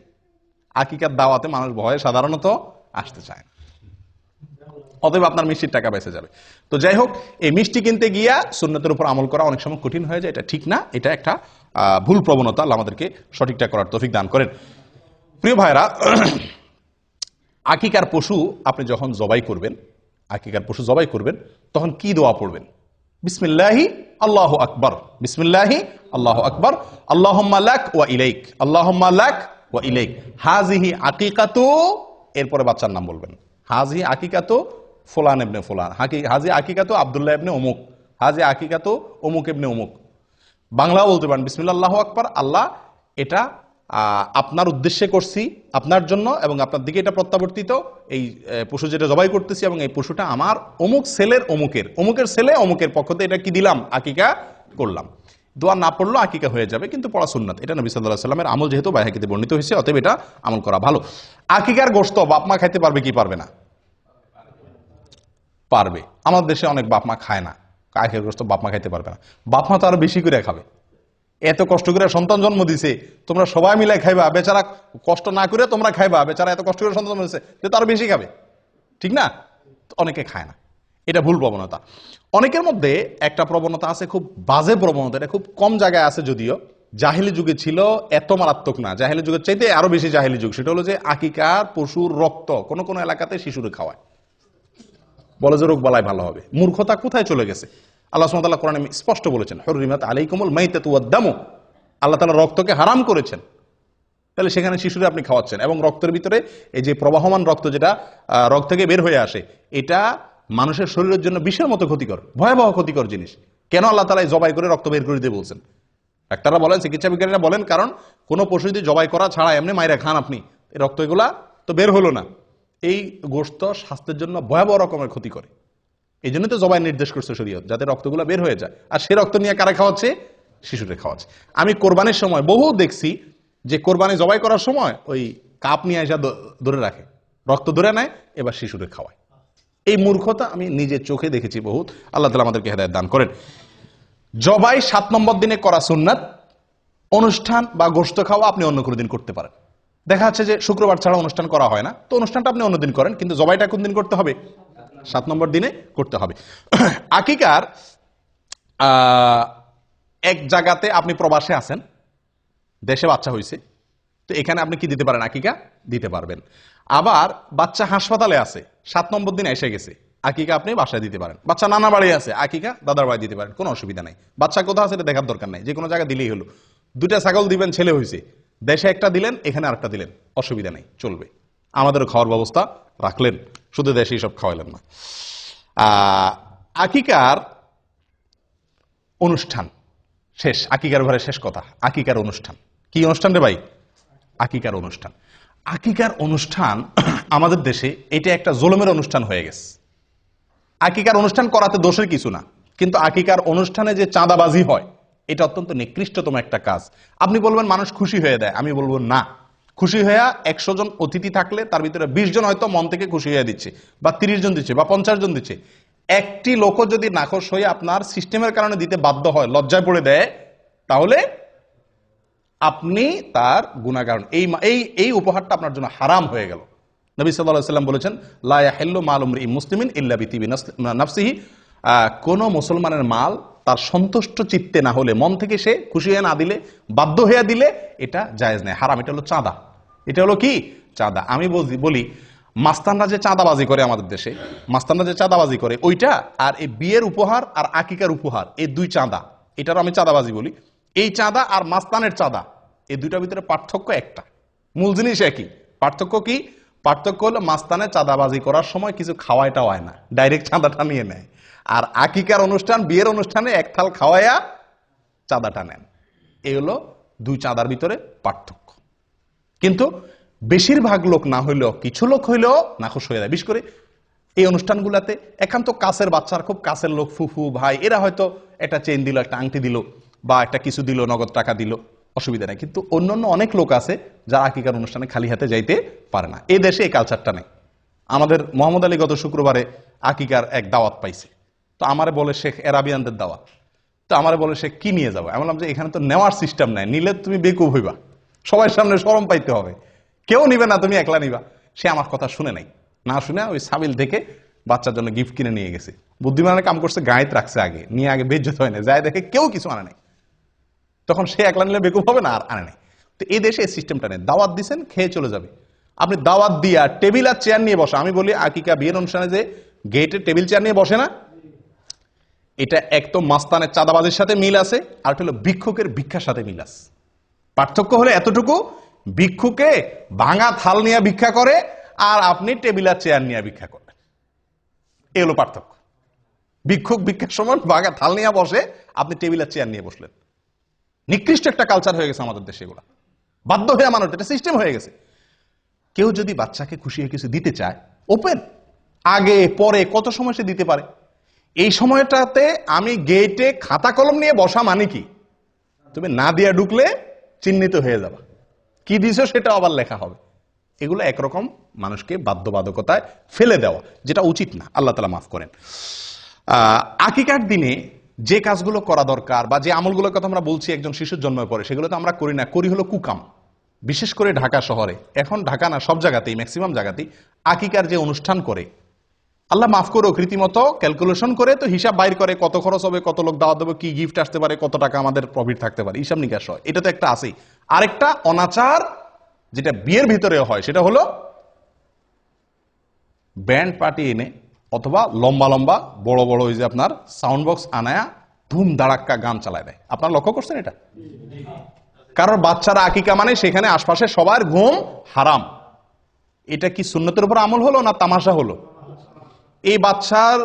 আকিকার দাওয়াতে মানুষ ভয়ে সাধারণত আসতে চায় অতএব আপনার মিষ্টির টাকা বেঁচে যাবে তো যাই হোক এই মিষ্টি কিনতে গিয়া সুন্নতের উপর আমল করা অনেক সময় কঠিন হয়ে যায় এটা ঠিক না এটা একটা ভুল প্রবণতা আল্লাহ আমাদেরকে সঠিকটা করার তফিক দান করেন প্রিয় ভাইরা আকিকার পশু আপনি যখন জবাই করবেন আকিকার পশু জবাই করবেন তখন কি দোয়া পড়বেন বিসমিল্লাহি আল্লাহ আকবর বিসমিল্লাহি আল্লাহ আকবর আল্লাহম্মালাক ওয়া ইলেক আল্লাহম্মালাক ওয়া ইলেক হাজিহি আকিকাতু এরপরে বাচ্চার নাম বলবেন হাজি আকিকাতু ফোলান এবনে ফোলান হাকি হাজি আকিকাতু আবদুল্লাহ এবনে অমুক হাজি আকিকাতু অমুক এবনে অমুক বাংলা বলতে পারেন বিসমিল্লা আল্লাহ আকবর আল্লাহ এটা আপনার উদ্দেশ্যে করছি আপনার জন্য এবং আপনার দিকে এটা প্রত্যাবর্তিত এই পশু যেটা জবাই করতেছি এবং এই পশুটা আমার অমুক সেলের অমুকের অমুকের সেলে অমুকের পক্ষতে এটা কি দিলাম আকিকা করলাম দোয়া না পড়লেও আকিকা হয়ে যাবে কিন্তু পড়া শুননাথ এটা নবী সাল্লাহ সাল্লামের আমল যেহেতু বাহাকিতে বর্ণিত হয়েছে অতএব এটা আমল করা ভালো আকিকার গোস্ত বাপমা খাইতে পারবে কি পারবে না পারবে আমাদের দেশে অনেক বাপমা খায় না আকিকার গোস্ত বাপমা খাইতে পারবে না বাপমা তো আরো বেশি করে খাবে এত কষ্ট করে সন্তান জন্ম দিছে তোমরা সবাই মিলে খাইবা বেচারা কষ্ট না করে তোমরা খাইবা বেচারা এত কষ্ট করে সন্তান জন্ম দিচ্ছে যে তারও বেশি খাবে ঠিক না অনেকে খায় না এটা ভুল প্রবণতা অনেকের মধ্যে একটা প্রবণতা আছে খুব বাজে প্রবণতা এটা খুব কম জায়গায় আছে যদিও জাহিলি যুগে ছিল এত মারাত্মক না জাহিলি যুগের চাইতে আরো বেশি জাহিলি যুগ সেটা হলো যে আকিকার পশুর রক্ত কোন কোন এলাকাতে শিশুরে খাওয়ায় বলে যে রোগ বালায় ভালো হবে মূর্খতা কোথায় চলে গেছে আল্লাহ সুমতাল্লাহ কোরআন স্পষ্ট বলেছেন হরিমাত আলী কমল মাইতে আল্লাহ তালা রক্তকে হারাম করেছেন তাহলে সেখানে শিশুরা আপনি খাওয়াচ্ছেন এবং রক্তের ভিতরে এই যে প্রবাহমান রক্ত যেটা রক্ত থেকে বের হয়ে আসে এটা মানুষের শরীরের জন্য বিষের মতো ক্ষতিকর ভয়াবহ ক্ষতিকর জিনিস কেন আল্লাহ তালা জবাই করে রক্ত বের করে দিয়ে বলছেন ডাক্তাররা বলেন চিকিৎসা বিজ্ঞানীরা বলেন কারণ কোন পশু যদি জবাই করা ছাড়া এমনি মায়েরা খান আপনি রক্ত এগুলা তো বের হলো না এই গোস্ত স্বাস্থ্যের জন্য ভয়াবহ রকমের ক্ষতি করে এই জন্য তো জবাই নির্দেশ করছে শরীয়ত যাতে রক্তগুলো বের হয়ে যায় আর সে রক্ত নিয়ে কারা খাওয়াচ্ছে শিশুদের খাওয়াচ্ছে আমি কোরবানির সময় বহু দেখছি যে কোরবানি জবাই করার সময় ওই কাপ নিয়ে এসে ধরে রাখে রক্ত ধরে নেয় এবার শিশুদের খাওয়ায় এই মূর্খতা আমি নিজে চোখে দেখেছি বহুত আল্লাহ আমাদেরকে হেদায়ত দান করেন জবাই সাত নম্বর দিনে করা সুন্নাত অনুষ্ঠান বা গোস্ত খাওয়া আপনি অন্য কোনো দিন করতে পারেন দেখা যাচ্ছে যে শুক্রবার ছাড়া অনুষ্ঠান করা হয় না তো অনুষ্ঠানটা আপনি অন্যদিন করেন কিন্তু জবাইটা কোন দিন করতে হবে সাত নম্বর দিনে করতে হবে আকিকার এক জায়গাতে আপনি প্রবাসে আছেন দেশে বাচ্চা হয়েছে তো এখানে আপনি কি দিতে পারেন আকিকা দিতে পারবেন আবার বাচ্চা হাসপাতালে আছে সাত নম্বর দিন এসে গেছে আকিকা আপনি বাসায় দিতে পারেন বাচ্চা নানা বাড়ি আছে আকিকা দাদার বাড়ি দিতে পারেন কোনো অসুবিধা নাই বাচ্চা কোথাও আছে এটা দেখার দরকার নাই যে কোনো জায়গায় দিলেই হলো দুটা ছাগল দিবেন ছেলে হয়েছে দেশে একটা দিলেন এখানে আরেকটা দিলেন অসুবিধা নেই চলবে আমাদের খাওয়ার ব্যবস্থা রাখলেন শুধু দেশে সব খাওয়াইলেন না আকিকার অনুষ্ঠান শেষ আকিকার ঘরে শেষ কথা আকিকার অনুষ্ঠান কি অনুষ্ঠান রে ভাই আকিকার অনুষ্ঠান আকিকার অনুষ্ঠান আমাদের দেশে এটা একটা জোলমের অনুষ্ঠান হয়ে গেছে আকিকার অনুষ্ঠান করাতে দোষের কিছু না কিন্তু আকিকার অনুষ্ঠানে যে চাঁদাবাজি হয় এটা অত্যন্ত নিকৃষ্টতম একটা কাজ আপনি বলবেন মানুষ খুশি হয়ে দেয় আমি বলবো না খুশি হয়ে একশো জন অতিথি থাকলে তার ভিতরে বিশ জন হয়তো মন থেকে খুশি হয়ে দিচ্ছে বা তিরিশ জন দিচ্ছে বা পঞ্চাশ জন দিচ্ছে একটি লোক যদি নাকশ হয়ে আপনার সিস্টেমের কারণে দিতে বাধ্য হয় লজ্জায় পড়ে দেয় তাহলে আপনি তার গুণাগারণ এই এই এই উপহারটা আপনার জন্য হারাম হয়ে গেল নবী সাল্লাহ সাল্লাম বলেছেন লায়া হেল্লো মাল উমরি মুসলিমিন ইল্লা বিতিবি নাফসিহি কোনো মুসলমানের মাল তার সন্তুষ্ট চিত্তে না হলে মন থেকে সে খুশি হয়ে না দিলে বাধ্য হয়ে দিলে এটা জায়জ নেয় হারাম এটা হলো চাঁদা এটা হলো কি চাঁদা আমি বলি মাস্তানরা যে চাঁদাবাজি করে আমাদের দেশে মাস্তানরা যে চাঁদাবাজি করে ওইটা আর এই বিয়ের উপহার আর আকিকার উপহার এই দুই চাঁদা এটারও আমি চাঁদাবাজি বলি এই চাঁদা আর মাস্তানের চাঁদা এই দুটার ভিতরে পার্থক্য একটা মূল জিনিস একই পার্থক্য কি পার্থক্য হলো মাস্তানে চাঁদাবাজি করার সময় কিছু খাওয়াইটা হয় না ডাইরেক্ট চাঁদাটা নিয়ে নেয় আর আকিকার অনুষ্ঠান বিয়ের অনুষ্ঠানে এক থাল খাওয়াইয়া চাঁদাটা নেন এই হলো দুই চাঁদার ভিতরে পার্থক্য কিন্তু বেশিরভাগ লোক না হইলেও কিছু লোক হইলেও খুশ হয়ে যায় বিশেষ করে এই অনুষ্ঠানগুলাতে একান্ত কাছের বাচ্চার খুব কাছের লোক ফুফু ভাই এরা হয়তো একটা চেন দিল একটা আংটি দিল বা একটা কিছু দিল নগদ টাকা দিল অসুবিধা নেই কিন্তু অন্যান্য অনেক লোক আছে যারা আকিকার অনুষ্ঠানে খালি হাতে যাইতে পারে না এ দেশে এই কালচারটা নেই আমাদের মোহাম্মদ আলী গত শুক্রবারে আকিকার এক দাওয়াত পাইছে তো আমারে বলে শেখ এরাবিয়ানদের দাওয়াত তো আমারে বলে সে কি নিয়ে যাবো আমি বললাম যে এখানে তো নেওয়ার সিস্টেম নাই নিলে তুমি বেকুব হইবা সবাই সামনে সরম পাইতে হবে কেউ নিবে না তুমি একলা নিবা সে আমার কথা শুনে নাই না শুনে ওই সামিল থেকে বাচ্চার জন্য গিফট কিনে নিয়ে গেছে বুদ্ধিমানের কাম করছে গায়েত রাখছে আগে নিয়ে আগে বেজ্জত হয় না যায় দেখে কেউ কিছু আনে নাই তখন সে একলা নিলে বেকুব হবে না আর আনে নাই তো এই দেশে এই সিস্টেমটা নেই দাওয়াত দিচ্ছেন খেয়ে চলে যাবে আপনি দাওয়াত দিয়া টেবিল আর চেয়ার নিয়ে বসে আমি বলি আকিকা বিয়ের অনুষ্ঠানে যে গেটে টেবিল চেয়ার নিয়ে বসে না এটা এক তো মাস্তানের চাঁদাবাজের সাথে মিল আছে আর হলো ভিক্ষুকের ভিক্ষার সাথে মিল আছে পার্থক্য হলো এতটুকু ভিক্ষুকে ভাঙা থাল নিয়ে ভিক্ষা করে আর আপনি টেবিল আর চেয়ার নিয়ে ভিক্ষা করেন এ হলো পার্থক্য ভিক্ষুক ভিক্ষার সময় ভাঙা থাল নিয়ে বসে আপনি টেবিল আর চেয়ার নিয়ে বসলেন নিকৃষ্ট একটা কালচার হয়ে গেছে আমাদের দেশে এগুলো বাধ্য হয়ে মানুষ এটা সিস্টেম হয়ে গেছে কেউ যদি বাচ্চাকে খুশি হয়ে কিছু দিতে চায় ওপেন আগে পরে কত সময় সে দিতে পারে এই সময়টাতে আমি গেটে খাতা কলম নিয়ে বসা মানে কি তুমি না দিয়ে ঢুকলে চিহ্নিত হয়ে যাবা কি দিছো সেটা আবার লেখা হবে এগুলো একরকম মানুষকে বাধ্যবাধকতায় ফেলে দেওয়া যেটা উচিত না আল্লাহ তালা মাফ করেন আকিকার দিনে যে কাজগুলো করা দরকার বা যে আমলগুলোর কথা আমরা বলছি একজন শিশুর জন্মের পরে সেগুলো তো আমরা করি না করি হলো কুকাম বিশেষ করে ঢাকা শহরে এখন ঢাকা না সব জায়গাতেই ম্যাক্সিমাম জায়গাতেই আকিকার যে অনুষ্ঠান করে আল্লাহ মাফ করো রীতিমতো ক্যালকুলেশন করে তো হিসাব বাইর করে কত খরচ হবে কত লোক দাওয়া দেবে কি গিফট আসতে পারে কত টাকা আমাদের প্রফিট থাকতে পারে হিসাব নিকাশ হয় এটা তো একটা আছেই আরেকটা অনাচার যেটা বিয়ের ভিতরে হয় সেটা হলো ব্যান্ড পার্টি এনে অথবা লম্বা লম্বা বড় বড় ওই যে আপনার সাউন্ড বক্স আনায়া ধুম দাঁড়াক্কা গান চালায় দেয় আপনার লক্ষ্য করছেন এটা কারোর বাচ্চারা আকিকা মানে সেখানে আশপাশে সবার ঘুম হারাম এটা কি সুন্নতের উপর আমল হলো না তামাশা হলো এই বাচ্চার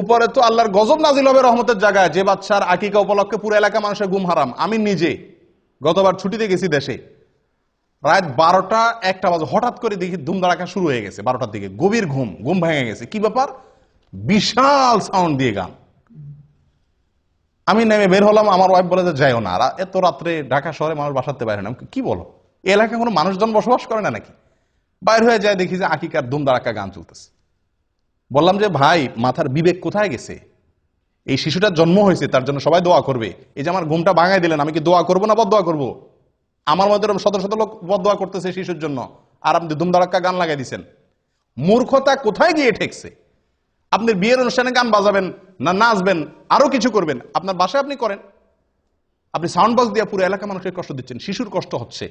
উপরে তো আল্লাহর গজব নাজিল হবে রহমতের জায়গায় যে বাচ্চার আকিকা উপলক্ষে পুরো এলাকা মানুষের ঘুম হারাম আমি নিজে গতবার ছুটিতে গেছি দেশে রাত বারোটা একটা বাজে হঠাৎ করে দেখি ধুম দাঁড়াকা শুরু হয়ে গেছে বারোটার দিকে গভীর ঘুম ঘুম ভেঙে গেছে কি ব্যাপার বিশাল সাউন্ড দিয়ে গান আমি নেমে বের হলাম আমার ওয়াইফ বলে যে যাইও না এত রাত্রে ঢাকা শহরে মানুষ বাসাতে বাইরে না কি বলো এলাকায় কোনো মানুষজন বসবাস করে না নাকি বাইর হয়ে যায় দেখি যে আকিকার ধুম দাঁড়াকা গান চলতেছে বললাম যে ভাই মাথার বিবেক কোথায় গেছে এই শিশুটার জন্ম হয়েছে তার জন্য সবাই দোয়া করবে এই যে আমার ঘুমটা ভাঙায় দিলেন আমি কি দোয়া করবো না বা দোয়া করবো আমার মধ্যে শত শত লোক বদয়া করতেছে শিশুর জন্য আর আপনি ধুমধারাক্কা গান লাগাই দিচ্ছেন মূর্খতা কোথায় গিয়ে ঠেকছে আপনি বিয়ের অনুষ্ঠানে গান বাজাবেন না নাচবেন আরো কিছু করবেন আপনার বাসায় আপনি করেন আপনি সাউন্ড বক্স দিয়ে পুরো এলাকা মানুষের কষ্ট দিচ্ছেন শিশুর কষ্ট হচ্ছে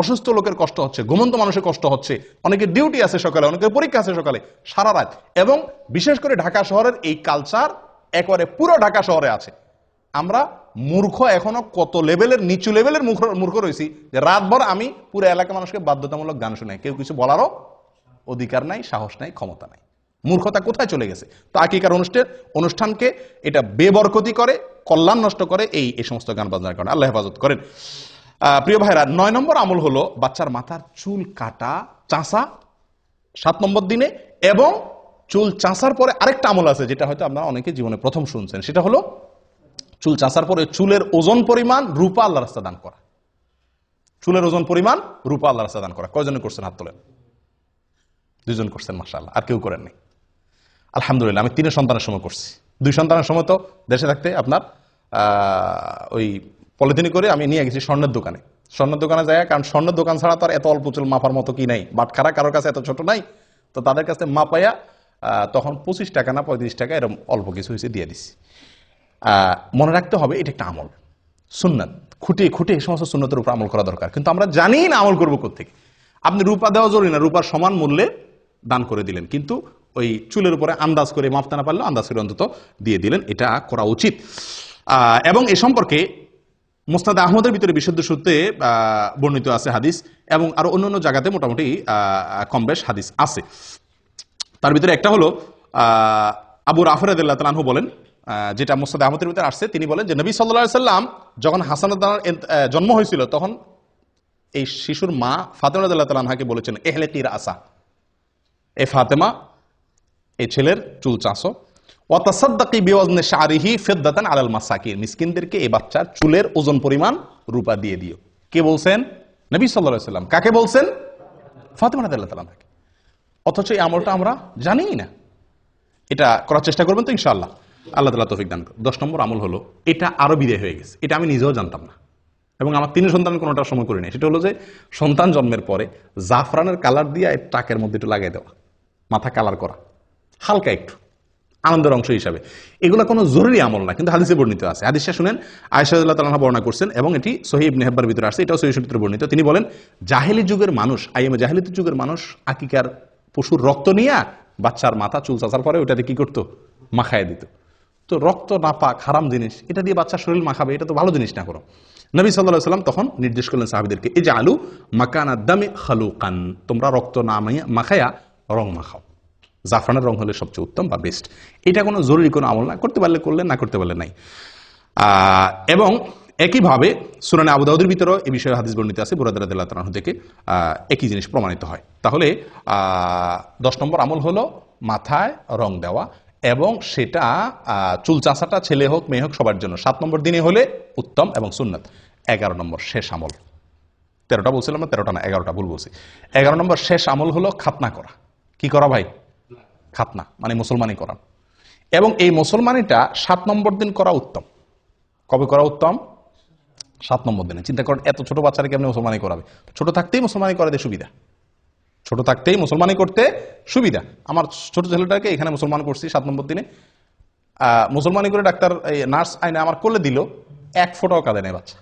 অসুস্থ লোকের কষ্ট হচ্ছে ঘুমন্ত মানুষের কষ্ট হচ্ছে অনেকে ডিউটি আছে সকালে অনেকের পরীক্ষা আছে সকালে সারা রাত এবং বিশেষ করে ঢাকা শহরের এই কালচার একবারে পুরো ঢাকা শহরে আছে আমরা মূর্খ এখনো কত লেভেলের নিচু লেভেলের মূর্খ মূর্খ রয়েছি যে রাতভর আমি পুরো এলাকা মানুষকে বাধ্যতামূলক গান শোনাই কেউ কিছু বলারও অধিকার নাই সাহস নাই ক্ষমতা নাই মূর্খতা কোথায় চলে গেছে তো আকিকার অনুষ্ঠান অনুষ্ঠানকে এটা বেবরকতি করে কল্যাণ নষ্ট করে এই এই সমস্ত গান বাজনার কারণে আল্লাহ হেফাজত করেন প্রিয় ভাইরা নয় নম্বর আমল হলো বাচ্চার মাথার চুল কাটা চাঁচা সাত নম্বর দিনে এবং চুল চাঁচার পরে আরেকটা আমল আছে যেটা হয়তো আপনারা অনেকে জীবনে প্রথম শুনছেন সেটা হলো চুল চাষার পরে চুলের ওজন পরিমাণ রূপা আল্লাহ রাস্তা দান করা চুলের ওজন পরিমাণ রূপা আল্লাহ রাস্তা দান করা কয়জনে করছেন হাত তোলেন দুজন করছেন মাসাল্লাহ আর কেউ করেননি আলহামদুলিল্লাহ আমি তিনের সন্তানের সময় করছি দুই সন্তানের সময় তো দেশে থাকতে আপনার ওই পলিথিনি করে আমি নিয়ে গেছি স্বর্ণের দোকানে স্বর্ণের দোকানে যায় কারণ স্বর্ণের দোকান ছাড়া তার এত অল্প চুল মাপার মতো কি নাই বাটখারা কারোর কাছে এত ছোট নাই তো তাদের কাছে মাপাইয়া তখন পঁচিশ টাকা না পঁয়ত্রিশ টাকা এরকম অল্প কিছু হয়েছে দিয়ে দিছি মনে রাখতে হবে এটা একটা আমল সুন্নাত খুঁটে খুঁটে এই সমস্ত সুন্নতের উপর আমল করা দরকার কিন্তু আমরা জানি না আমল করবো কোথেকে আপনি রূপা দেওয়া জরুরি না রূপার সমান মূল্যে দান করে দিলেন কিন্তু ওই চুলের উপরে আন্দাজ করে মাপতে না পারলেও আন্দাজ করে অন্তত দিয়ে দিলেন এটা করা উচিত এবং এ সম্পর্কে মোস্তাদ আহমদের ভিতরে বিশুদ্ধ সূত্রে বর্ণিত আছে হাদিস এবং আরও অন্য অন্য জায়গাতে মোটামুটি কমবেশ হাদিস আছে তার ভিতরে একটা হলো আবু রাফরাদ আল্লাহ তালাহু বলেন যেটা মোস্তাদ আহমদের ভিতরে আসছে তিনি বলেন যে নবী সাল্লা সাল্লাম যখন হাসান জন্ম হয়েছিল তখন এই শিশুর মা ফাতেমা তাল্লাহাকে বলেছেন এহলে কির আসা এ ফাতেমা এ ছেলের চুল চাষো অতাসাদ্দাকি বিওয়াজনে শাহরিহি ফেদ্দাতান আলাল মাসাকির মিসকিনদেরকে এ বাচ্চার চুলের ওজন পরিমাণ রূপা দিয়ে দিও কে বলছেন নবী সাল্লা সাল্লাম কাকে বলছেন ফাতেমা তাল্লাহাকে অথচ এই আমলটা আমরা জানিই না এটা করার চেষ্টা করবেন তো ইনশাল্লাহ আল্লাহ তালা তফিক দান করে দশ নম্বর আমল হলো এটা আরও বিদায় হয়ে গেছে এটা আমি নিজেও জানতাম না এবং আমার তিন সন্তান কোনোটা সময় করি নাই সেটা হলো যে সন্তান জন্মের পরে জাফরানের কালার দিয়ে টাকের মধ্যে একটু লাগিয়ে দেওয়া মাথা কালার করা হালকা একটু আনন্দের অংশ হিসাবে এগুলো কোনো জরুরি আমল না কিন্তু হাদিসে বর্ণিত আছে হাদিসটা শুনেন আয়সাদুল্লাহ তালা বর্ণনা করছেন এবং এটি সহিব নেহব্বার ভিতরে আসছে এটাও সহিষ্ণুত্র বর্ণিত তিনি বলেন জাহেলি যুগের মানুষ আইএমএ জাহেলিত যুগের মানুষ আকিকার পশুর রক্ত নিয়ে বাচ্চার মাথা চুল চাচার পরে ওটাতে কি করতো মাখায় দিত তো রক্ত নাপা হারাম জিনিস এটা দিয়ে বাচ্চা শরীর মাখাবে এটা তো ভালো জিনিস না করো নবী সাল্লাহ সাল্লাম তখন নির্দেশ করলেন সাহাবিদেরকে এই যে আলু মাকানা দামে কান তোমরা রক্ত না মাখাইয়া রং মাখাও জাফরানের রং হলে সবচেয়ে উত্তম বা বেস্ট এটা কোনো জরুরি কোনো আমল না করতে পারলে করলে না করতে পারলে নাই এবং একইভাবে সুনানে আবুদাউদের ভিতরেও এ বিষয়ে হাদিস বর্ণিত আছে বুরাদারাদ তালাহ থেকে একই জিনিস প্রমাণিত হয় তাহলে দশ নম্বর আমল হলো মাথায় রং দেওয়া এবং সেটা চুল চাষাটা ছেলে হোক মেয়ে হোক সবার জন্য সাত নম্বর দিনে হলে উত্তম এবং সুন্নত এগারো নম্বর শেষ আমল তেরোটা বলছিলাম না তেরোটা না এগারোটা ভুল বলছি এগারো নম্বর শেষ আমল হলো খাতনা করা কি করা ভাই খাতনা মানে মুসলমানি করা এবং এই মুসলমানিটা সাত নম্বর দিন করা উত্তম কবে করা উত্তম সাত নম্বর দিনে চিন্তা করেন এত ছোট বাচ্চারা কেমন মুসলমানি করাবে ছোট থাকতেই মুসলমানি দিয়ে সুবিধা ছোট থাকতেই মুসলমানই করতে সুবিধা আমার ছোট ছেলেটাকে এখানে মুসলমান করছি সাত নম্বর দিনে মুসলমানি করে ডাক্তার এই নার্স আইনে আমার করলে দিল এক ফোটাও কাঁদে নেই বাচ্চা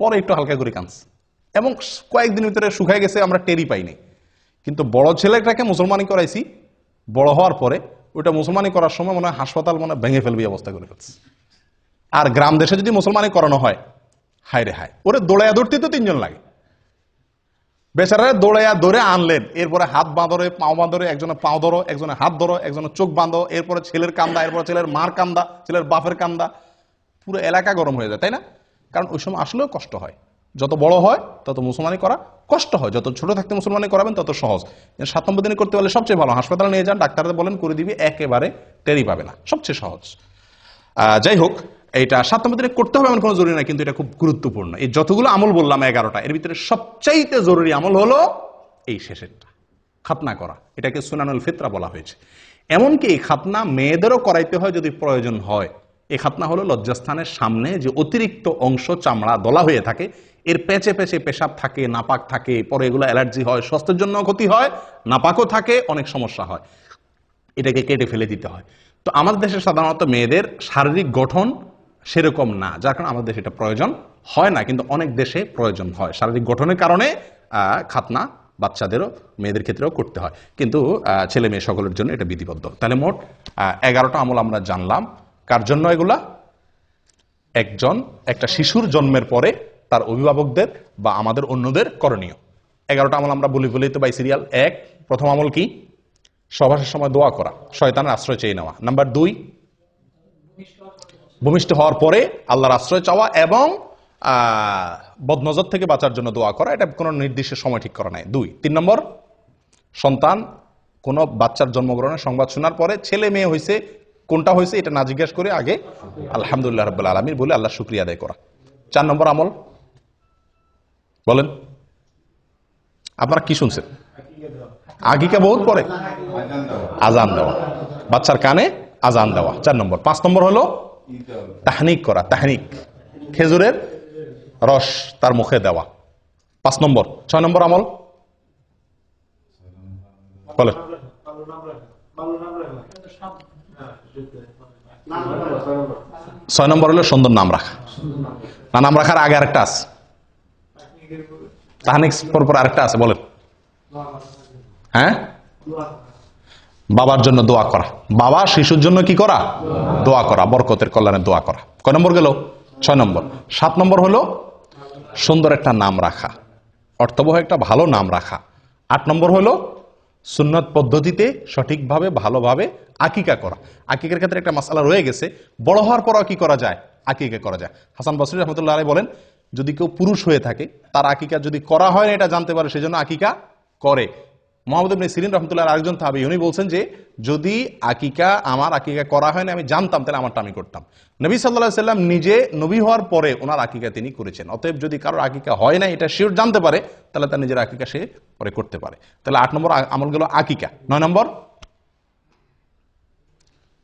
পরে একটু হালকা করে কাঁদছে এবং কয়েকদিন ভিতরে শুকায় গেছে আমরা টেরি পাইনি কিন্তু বড় ছেলেটাকে মুসলমানি করাইছি বড় হওয়ার পরে ওইটা মুসলমানি করার সময় মনে হয় হাসপাতাল মনে ভেঙে ফেলবে অবস্থা করে ফেলছে আর গ্রাম দেশে যদি মুসলমানি করানো হয় হায় রে হায় ওরে দৌড়ায় দৌড়তে তো তিনজন লাগে বেচারা দৌড়াইয়া দৌড়ে আনলেন এরপরে হাত বাঁধরে পাও বাঁধরে একজনে পাও ধরো একজনে হাত ধরো একজনে চোখ বাঁধো এরপরে ছেলের কান্দা এরপরে ছেলের মার কান্দা ছেলের বাপের কান্দা পুরো এলাকা গরম হয়ে যায় তাই না কারণ ওই সময় আসলেও কষ্ট হয় যত বড় হয় তত মুসলমানি করা কষ্ট হয় যত ছোট থাকতে মুসলমানি করাবেন তত সহজ সাত নম্বর দিনে করতে পারলে সবচেয়ে ভালো হাসপাতালে নিয়ে যান ডাক্তারদের বলেন করে দিবি একেবারে টেরি পাবে না সবচেয়ে সহজ যাই হোক এটা সাত নম্বর দিনে করতে হবে এমন কোনো জরুরি না কিন্তু এটা খুব গুরুত্বপূর্ণ এই যতগুলো আমল বললাম এগারোটা এর ভিতরে সবচাইতে জরুরি আমল হলো এই শেষেরটা খাতনা করা এটাকে সুনানুল ফিতরা বলা হয়েছে এমনকি এই খাতনা মেয়েদেরও করাইতে হয় যদি প্রয়োজন হয় এই খাতনা হলো লজ্জাস্থানের সামনে যে অতিরিক্ত অংশ চামড়া দলা হয়ে থাকে এর পেঁচে পেঁচে পেশাব থাকে নাপাক থাকে পরে এগুলো অ্যালার্জি হয় স্বাস্থ্যের জন্য ক্ষতি হয় নাপাকও থাকে অনেক সমস্যা হয় এটাকে কেটে ফেলে দিতে হয় তো আমাদের দেশে সাধারণত মেয়েদের শারীরিক গঠন সেরকম না যার কারণে আমাদের সেটা প্রয়োজন হয় না কিন্তু অনেক দেশে প্রয়োজন হয় শারীরিক গঠনের কারণে খাতনা বাচ্চাদেরও মেয়েদের ক্ষেত্রেও করতে হয় কিন্তু ছেলে মেয়ে সকলের জন্য এটা বিধিবদ্ধ তাহলে মোট এগারোটা আমল আমরা জানলাম কার জন্য এগুলা একজন একটা শিশুর জন্মের পরে তার অভিভাবকদের বা আমাদের অন্যদের করণীয় এগারোটা আমল আমরা বলি বলেই তো বাই সিরিয়াল এক প্রথম আমল কি সভাসের সময় দোয়া করা শয়তানের আশ্রয় চেয়ে নেওয়া নাম্বার দুই ভূমিষ্ঠ হওয়ার পরে আল্লাহর আশ্রয় চাওয়া এবং বদনজর থেকে বাঁচার জন্য দোয়া করা এটা কোনো নির্দিষ্ট সময় ঠিক করা নাই দুই তিন নম্বর সন্তান কোনো বাচ্চার জন্মগ্রহণের সংবাদ শোনার পরে ছেলে মেয়ে হয়েছে কোনটা হয়েছে এটা না জিজ্ঞেস করে আগে আলহামদুলিল্লাহ রব আলমীর বলে আল্লাহ শুক্রিয়া আদায় করা চার নম্বর আমল বলেন আপনারা কি শুনছেন কে বহুত পরে আজান দেওয়া বাচ্চার কানে আজান দেওয়া চার নম্বর পাঁচ নম্বর হলো তাহনিক করা তাহনিক খেজুরের রস তার মুখে দেওয়া পাঁচ নম্বর ছয় নম্বর আমল বলেন ছয় নম্বর হলো সুন্দর নাম রাখা না নাম রাখার আগে আরেকটা আছে তাহানিক পর আরেকটা আছে বলেন হ্যাঁ বাবার জন্য দোয়া করা বাবা শিশুর জন্য কি করা দোয়া করা বরকতের কল্যাণে দোয়া করা কয় নম্বর গেল ছয় নম্বর সাত নম্বর হলো সুন্দর একটা নাম রাখা অর্থবহ একটা ভালো নাম রাখা আট নম্বর হলো সুন্নত পদ্ধতিতে সঠিকভাবে ভালোভাবে আকিকা করা আকিকার ক্ষেত্রে একটা মশালা রয়ে গেছে বড় হওয়ার পরও কি করা যায় আকিকা করা যায় হাসান বসরি রহমতুল্লাহ আলাই বলেন যদি কেউ পুরুষ হয়ে থাকে তার আকিকা যদি করা হয় না এটা জানতে পারে সেজন্য আকিকা করে মোহাম্মদ ইবনে সিরিন রহমতুল্লাহ আরেকজন থাবি উনি বলছেন যে যদি আকিকা আমার আকিকা করা হয়নি আমি জানতাম তাহলে আমারটা আমি করতাম নবী সাল্লাহ সাল্লাম নিজে নবী হওয়ার পরে ওনার আকিকা তিনি করেছেন অতএব যদি কারোর আকিকা হয় না এটা শিওর জানতে পারে তাহলে তার নিজের আকিকা সে পরে করতে পারে তাহলে আট নম্বর আমল গেল আকিকা নয় নম্বর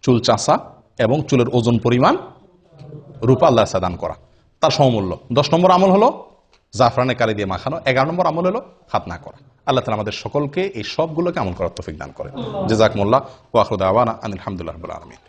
চুল চাষা এবং চুলের ওজন পরিমাণ রূপা আল্লাহ সাদান করা তার সমমূল্য দশ নম্বর আমল হলো জাফরানে কালি দিয়ে মাখানো এগারো নম্বর আমল হলো না করা আল্লাহ তালা আমাদের সকলকে এই সবগুলোকে আমল করার তফিক দান করেন জেজাকমুল্লাহ ওয়াহুদ আওয়ানা আনিলামদুল্লাহ আলমিন